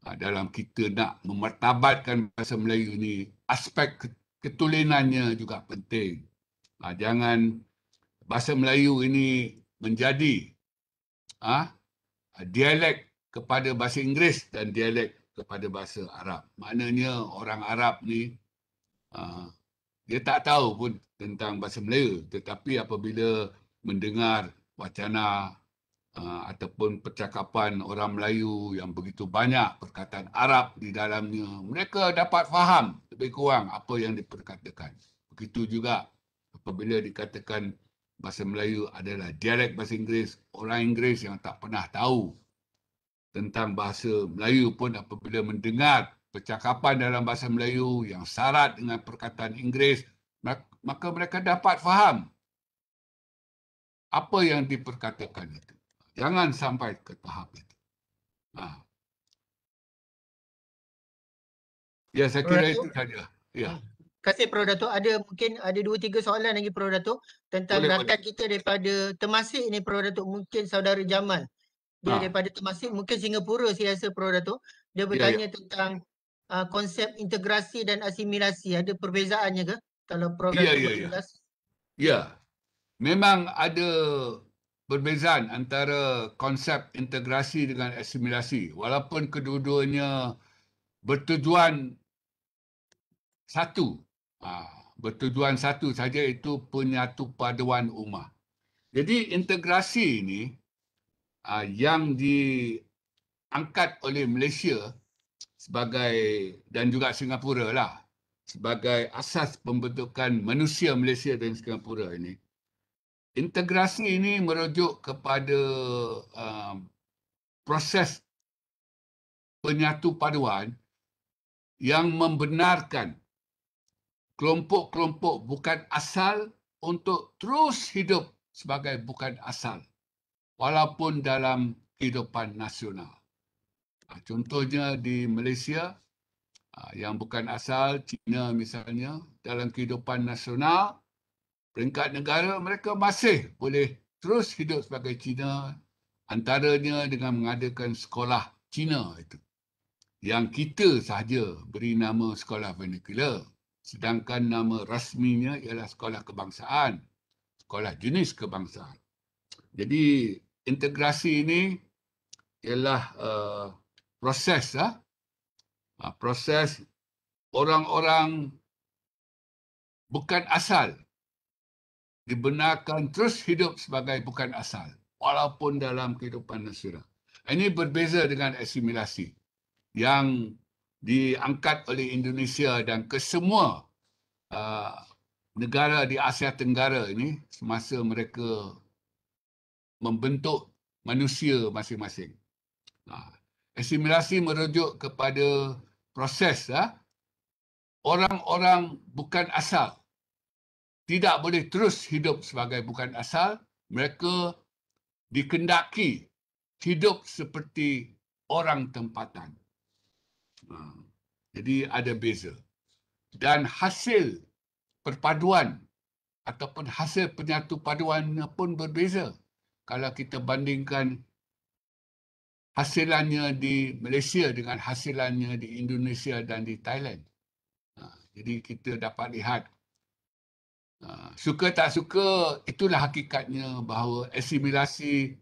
Ah, dalam kita nak memertabatkan bahasa Melayu ni aspek ketulenannya juga penting ah, jangan bahasa Melayu ini menjadi uh, dialek kepada bahasa Inggeris dan dialek kepada bahasa Arab maknanya orang Arab ni uh, dia tak tahu pun tentang bahasa Melayu tetapi apabila mendengar wacana Ah, ataupun percakapan orang Melayu yang begitu banyak perkataan Arab di dalamnya, mereka dapat faham lebih kurang apa yang diperkatakan. Begitu juga apabila dikatakan bahasa Melayu adalah dialek bahasa Inggeris, orang Inggeris yang tak pernah tahu tentang bahasa Melayu pun apabila mendengar percakapan dalam bahasa Melayu yang syarat dengan perkataan Inggeris, maka mereka dapat faham apa yang diperkatakan itu jangan sampai ke tahap itu. Ha. Ya, saya kira itu saja. Ya. Terima ah. kasih Prof. Datuk. Ada mungkin ada dua tiga soalan lagi Prof. Datuk tentang boleh, rakan boleh. kita daripada Temasik ini Prof. Datuk. Mungkin saudara Jamal. Dia ha. daripada Temasik, mungkin Singapura saya rasa Prof. Datuk. Dia ya, bertanya ya, ya. tentang uh, konsep integrasi dan asimilasi. Ada perbezaannya ke? Kalau Prof. Ya, Datuk ya, ya. ya, memang ada perbezaan antara konsep integrasi dengan asimilasi walaupun kedua-duanya bertujuan satu ha, bertujuan satu saja itu penyatu paduan umat jadi integrasi ini ha, yang diangkat oleh Malaysia sebagai dan juga Singapura lah sebagai asas pembentukan manusia Malaysia dan Singapura ini Integrasi ini merujuk kepada uh, proses penyatu paduan yang membenarkan kelompok-kelompok bukan asal untuk terus hidup sebagai bukan asal walaupun dalam kehidupan nasional. Ah, contohnya di Malaysia ah, yang bukan asal, China misalnya, dalam kehidupan nasional, peringkat negara mereka masih boleh terus hidup sebagai Cina antaranya dengan mengadakan sekolah Cina itu yang kita sahaja beri nama sekolah vernacular sedangkan nama rasminya ialah sekolah kebangsaan sekolah jenis kebangsaan jadi integrasi ini ialah uh, proses uh, proses orang-orang bukan asal dibenarkan terus hidup sebagai bukan asal walaupun dalam kehidupan nasirah. Ini berbeza dengan asimilasi yang diangkat oleh Indonesia dan kesemua uh, negara di Asia Tenggara ini semasa mereka membentuk manusia masing-masing. Nah, ha, asimilasi merujuk kepada proses ha, orang-orang bukan asal tidak boleh terus hidup sebagai bukan asal. Mereka dikendaki hidup seperti orang tempatan. Ha, jadi ada beza. Dan hasil perpaduan ataupun hasil penyatu paduan pun berbeza. Kalau kita bandingkan hasilannya di Malaysia dengan hasilannya di Indonesia dan di Thailand. Ha, jadi kita dapat lihat Ah, suka tak suka itulah hakikatnya bahawa asimilasi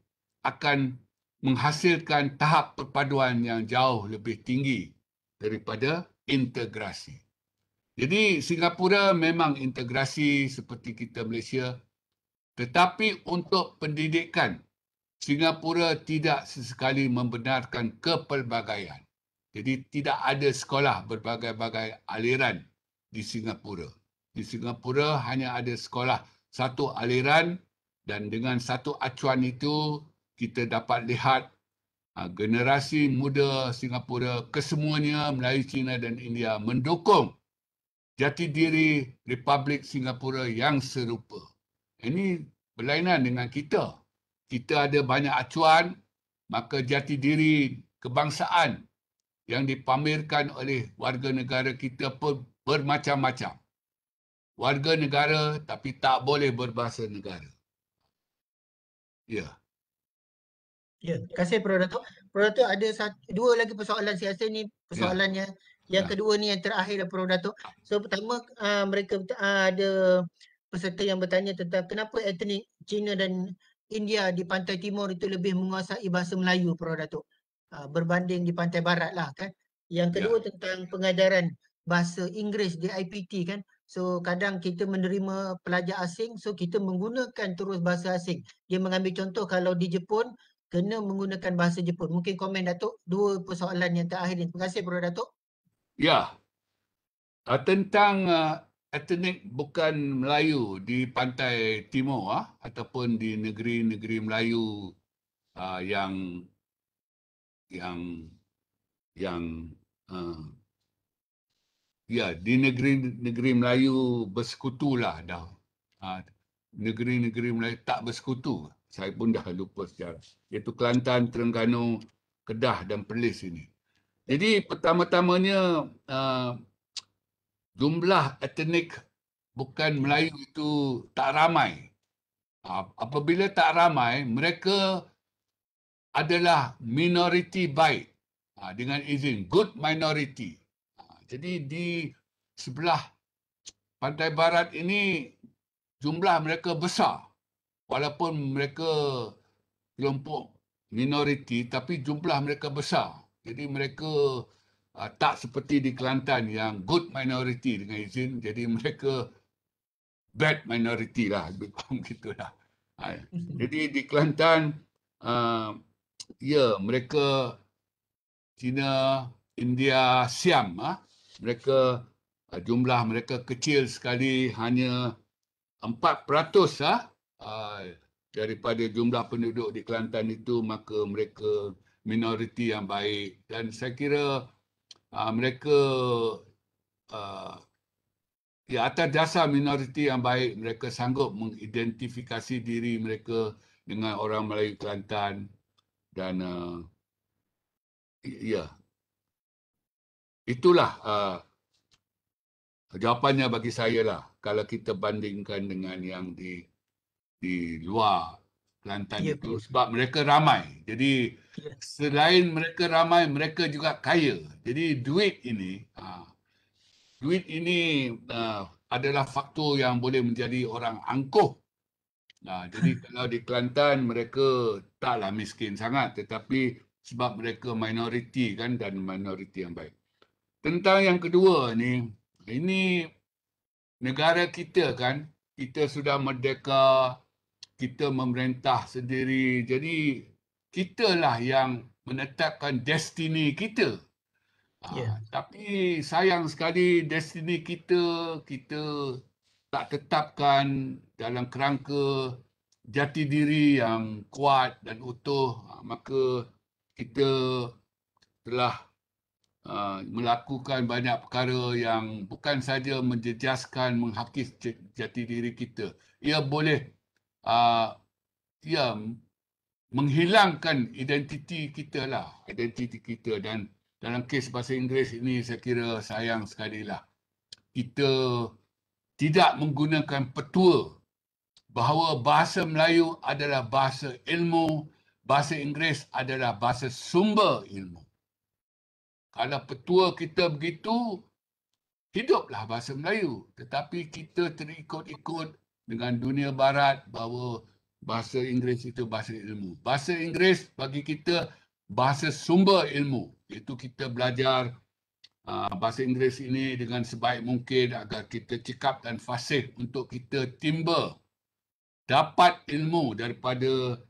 akan menghasilkan tahap perpaduan yang jauh lebih tinggi daripada integrasi. Jadi Singapura memang integrasi seperti kita Malaysia tetapi untuk pendidikan Singapura tidak sesekali membenarkan kepelbagaian. Jadi tidak ada sekolah berbagai-bagai aliran di Singapura di Singapura hanya ada sekolah satu aliran dan dengan satu acuan itu kita dapat lihat ah, generasi muda Singapura kesemuanya Melayu Cina dan India mendukung jati diri Republik Singapura yang serupa. Ini berlainan dengan kita. Kita ada banyak acuan maka jati diri kebangsaan yang dipamerkan oleh warga negara kita pun bermacam-macam warga negara tapi tak boleh berbahasa negara. Ya. Yeah. Ya, terima kasih Prof. Dato. Prof. Dato ada satu, dua lagi persoalan saya rasa ni persoalannya. Ya. Yang ya. kedua ni yang terakhir lah, Prof. Dato. Ya. So pertama uh, mereka uh, ada peserta yang bertanya tentang kenapa etnik Cina dan India di pantai timur itu lebih menguasai bahasa Melayu Prof. Dato. Uh, ah, berbanding di pantai barat lah kan. Yang kedua ya. tentang pengajaran bahasa Inggeris di IPT kan. So kadang kita menerima pelajar asing so kita menggunakan terus bahasa asing. Dia mengambil contoh kalau di Jepun kena menggunakan bahasa Jepun. Mungkin komen Datuk dua persoalan yang terakhir ini. Terima kasih Bro Datuk. Ya. Uh, tentang uh, ah, etnik bukan Melayu di pantai timur uh, ataupun di negeri-negeri Melayu uh, yang yang yang uh, Ya, di negeri-negeri Melayu bersekutulah dah. Ha, negeri-negeri Melayu tak bersekutu. Saya pun dah lupa sejarah. Iaitu Kelantan, Terengganu, Kedah dan Perlis ini. Jadi pertama-tamanya uh, jumlah etnik bukan Melayu itu tak ramai. Ha, apabila tak ramai, mereka adalah minoriti baik. Ha, dengan izin, good minority. Jadi di sebelah pantai barat ini jumlah mereka besar. Walaupun mereka kelompok minoriti tapi jumlah mereka besar. Jadi mereka uh, tak seperti di Kelantan yang good minority dengan izin. Jadi mereka bad minority lah. Gitu lah. Ha, jadi di Kelantan, uh, ya yeah, mereka Cina, India, Siam. ah mereka uh, jumlah mereka kecil sekali hanya 4% sah uh, daripada jumlah penduduk di Kelantan itu maka mereka minoriti yang baik dan saya kira uh, mereka uh, ya atas dasar minoriti yang baik mereka sanggup mengidentifikasi diri mereka dengan orang Melayu Kelantan dan uh, ya yeah. Itulah uh, jawapannya bagi saya lah kalau kita bandingkan dengan yang di di luar Kelantan yep. Ya, itu sebab mereka ramai. Jadi yes. selain mereka ramai, mereka juga kaya. Jadi duit ini uh, duit ini uh, adalah faktor yang boleh menjadi orang angkuh. Nah, jadi kalau di Kelantan mereka taklah miskin sangat tetapi sebab mereka minoriti kan dan minoriti yang baik tentang yang kedua ni ini negara kita kan kita sudah merdeka kita memerintah sendiri jadi kitalah yang menetapkan destiny kita yeah. ha, ya. tapi sayang sekali destiny kita kita tak tetapkan dalam kerangka jati diri yang kuat dan utuh ha, maka kita telah Uh, melakukan banyak perkara yang bukan saja menjejaskan, menghakis jati diri kita. Ia boleh uh, ia menghilangkan identiti kita lah, identiti kita dan dalam kes bahasa Inggeris ini saya kira sayang sekali lah. Kita tidak menggunakan petua bahawa bahasa Melayu adalah bahasa ilmu, bahasa Inggeris adalah bahasa sumber ilmu. Kerana petua kita begitu, hiduplah bahasa Melayu. Tetapi kita terikut-ikut dengan dunia barat bahawa bahasa Inggeris itu bahasa ilmu. Bahasa Inggeris bagi kita bahasa sumber ilmu. Itu kita belajar ah, bahasa Inggeris ini dengan sebaik mungkin agar kita cekap dan fasih untuk kita timba dapat ilmu daripada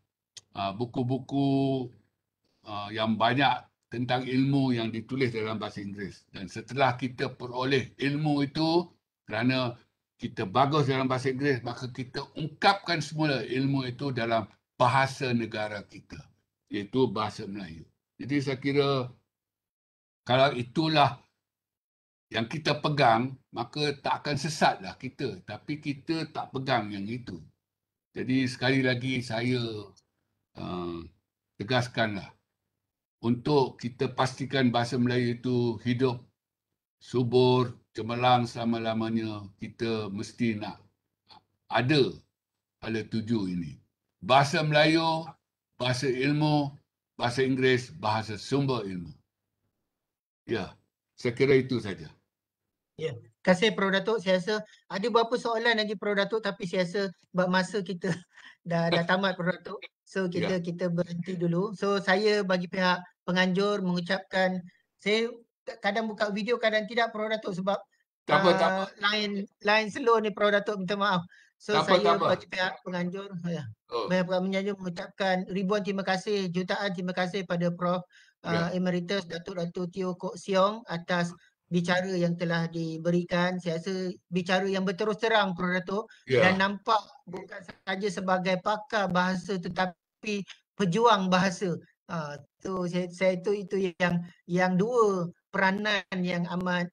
ah, buku-buku ah, yang banyak tentang ilmu yang ditulis dalam bahasa Inggeris. Dan setelah kita peroleh ilmu itu kerana kita bagus dalam bahasa Inggeris, maka kita ungkapkan semula ilmu itu dalam bahasa negara kita, iaitu bahasa Melayu. Jadi saya kira kalau itulah yang kita pegang, maka tak akan sesatlah kita. Tapi kita tak pegang yang itu. Jadi sekali lagi saya uh, tegaskanlah untuk kita pastikan bahasa Melayu itu hidup subur cemerlang selama-lamanya kita mesti nak ada pada tujuh ini bahasa Melayu bahasa ilmu bahasa Inggeris bahasa sumber ilmu ya saya kira itu saja ya Terima kasih Prof. Datuk. Saya rasa ada beberapa soalan lagi Prof. Datuk tapi saya rasa sebab masa kita dah, dah tamat Prof. Datuk. So ya. kita yeah. kita berhenti dulu. So saya bagi pihak penganjur mengucapkan saya kadang buka video kadang tidak Prof Datuk sebab tak apa, uh, ah, tak apa. lain lain slow ni Prof Datuk minta maaf. So tak saya apa, bagi apa. pihak penganjur saya Oh. Pihak penganjur mengucapkan ribuan terima kasih, jutaan terima kasih pada Prof yeah. Ya. uh, Emeritus Datuk Datuk Tio Kok Siong atas bicara yang telah diberikan. Saya rasa bicara yang berterus terang Puan Dato yeah. dan nampak bukan saja sebagai pakar bahasa tetapi pejuang bahasa. itu ha, uh, tu saya saya tu itu yang yang dua peranan yang amat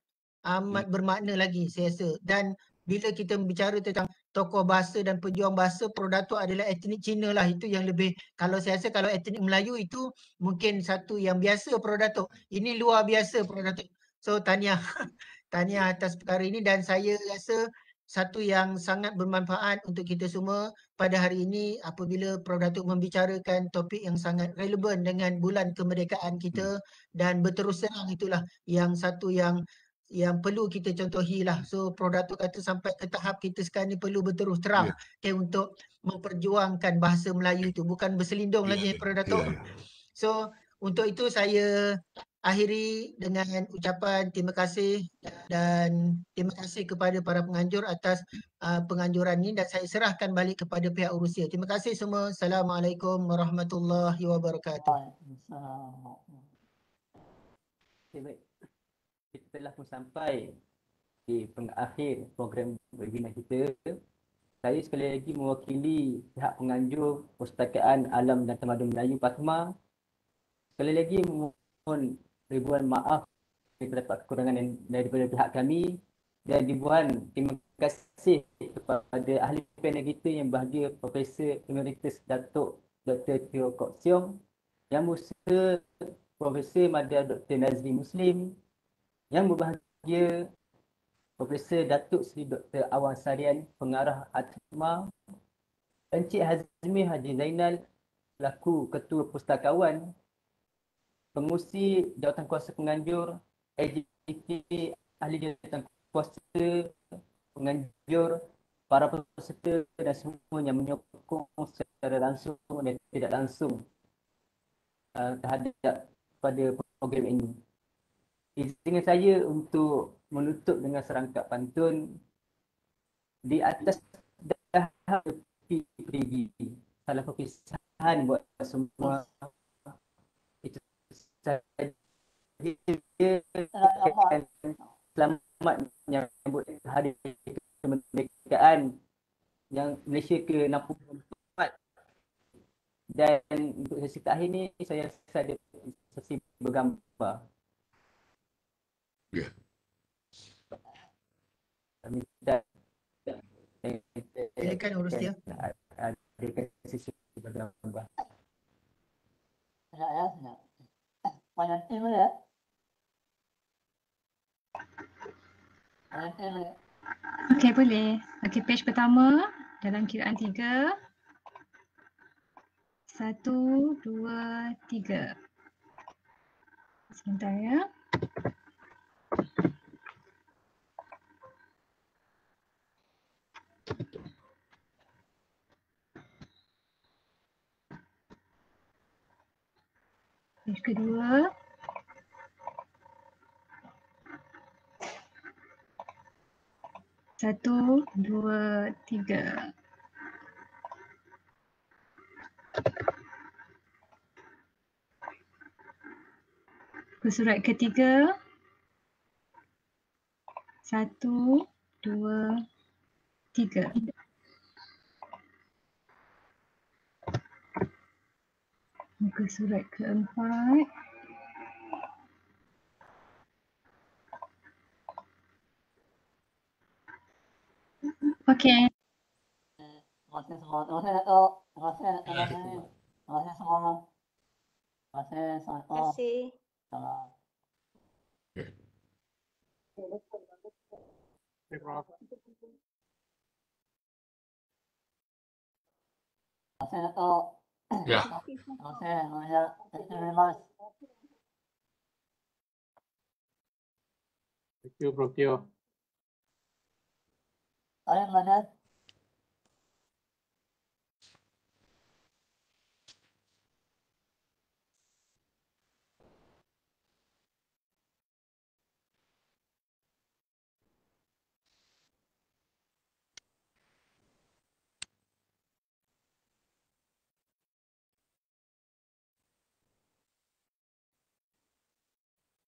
amat ya. bermakna lagi saya rasa. Dan bila kita bicara tentang tokoh bahasa dan pejuang bahasa Pro Dato adalah etnik Cina lah itu yang lebih kalau saya rasa kalau etnik Melayu itu mungkin satu yang biasa Pro Dato. Ini luar biasa Pro Dato. So tanya tanya ya. atas perkara ini dan saya rasa satu yang sangat bermanfaat untuk kita semua pada hari ini apabila Prof Datuk membicarakan topik yang sangat relevan dengan bulan kemerdekaan kita hmm. dan berterus terang itulah yang satu yang yang perlu kita contohi lah. So Prof Datuk kata sampai ke tahap kita sekarang ni perlu berterus terang yeah. okay, untuk memperjuangkan bahasa Melayu itu bukan berselindung yeah. lagi ya. Prof ya, Datuk. Yeah. So untuk itu saya akhiri dengan ucapan terima kasih dan terima kasih kepada para penganjur atas uh, penganjuran ini dan saya serahkan balik kepada pihak urusia. Terima kasih semua. Assalamualaikum warahmatullahi wabarakatuh. Assalamualaikum. Kita telah pun sampai di pengakhir program webinar kita. Saya sekali lagi mewakili pihak penganjur Perpustakaan Alam dan Tamadun Melayu Pakma Sekali lagi mohon ribuan maaf daripada dapat kekurangan daripada pihak kami dan ribuan terima kasih kepada ahli panel kita yang bahagia Profesor Emeritus Datuk Dr. Teo Kok Siong yang berusaha Profesor Madya Dr. Nazri Muslim yang berbahagia Profesor Datuk Seri Dr. Awang Sarian Pengarah Atma Encik Hazmi Haji Zainal laku Ketua Pustakawan pengusi jawatan kuasa penganjur AGT ahli jawatan kuasa penganjur para peserta dan semua yang menyokong secara langsung dan tidak langsung uh, terhadap pada program ini. Izinkan saya untuk menutup dengan serangkap pantun di atas dah tepi perigi. Salah kepisahan buat semua saya akan selamat menyambut hari kemerdekaan yang Malaysia ke-64 dan untuk sesi terakhir ni saya rasa ada sesi bergambar. Ya. Yeah. Silakan urus dia. Ya. Ada sesi bergambar. Tak ada, tak 과연 힘을 과연 힘을 Okey boleh. Okey page pertama dalam kiraan tiga. Satu, dua, tiga. Sebentar ya. Yang kedua. Satu, dua, tiga. Ke surat ketiga. Satu, dua, tiga. Tiga. Muka surat keempat. Okey. Proses proses satu, proses Okay. proses semua, proses satu. Terima kasih. Terima kasih. Proses satu. Yeah. Okay, thank you very much. Thank you, Brokio. All right, Manat.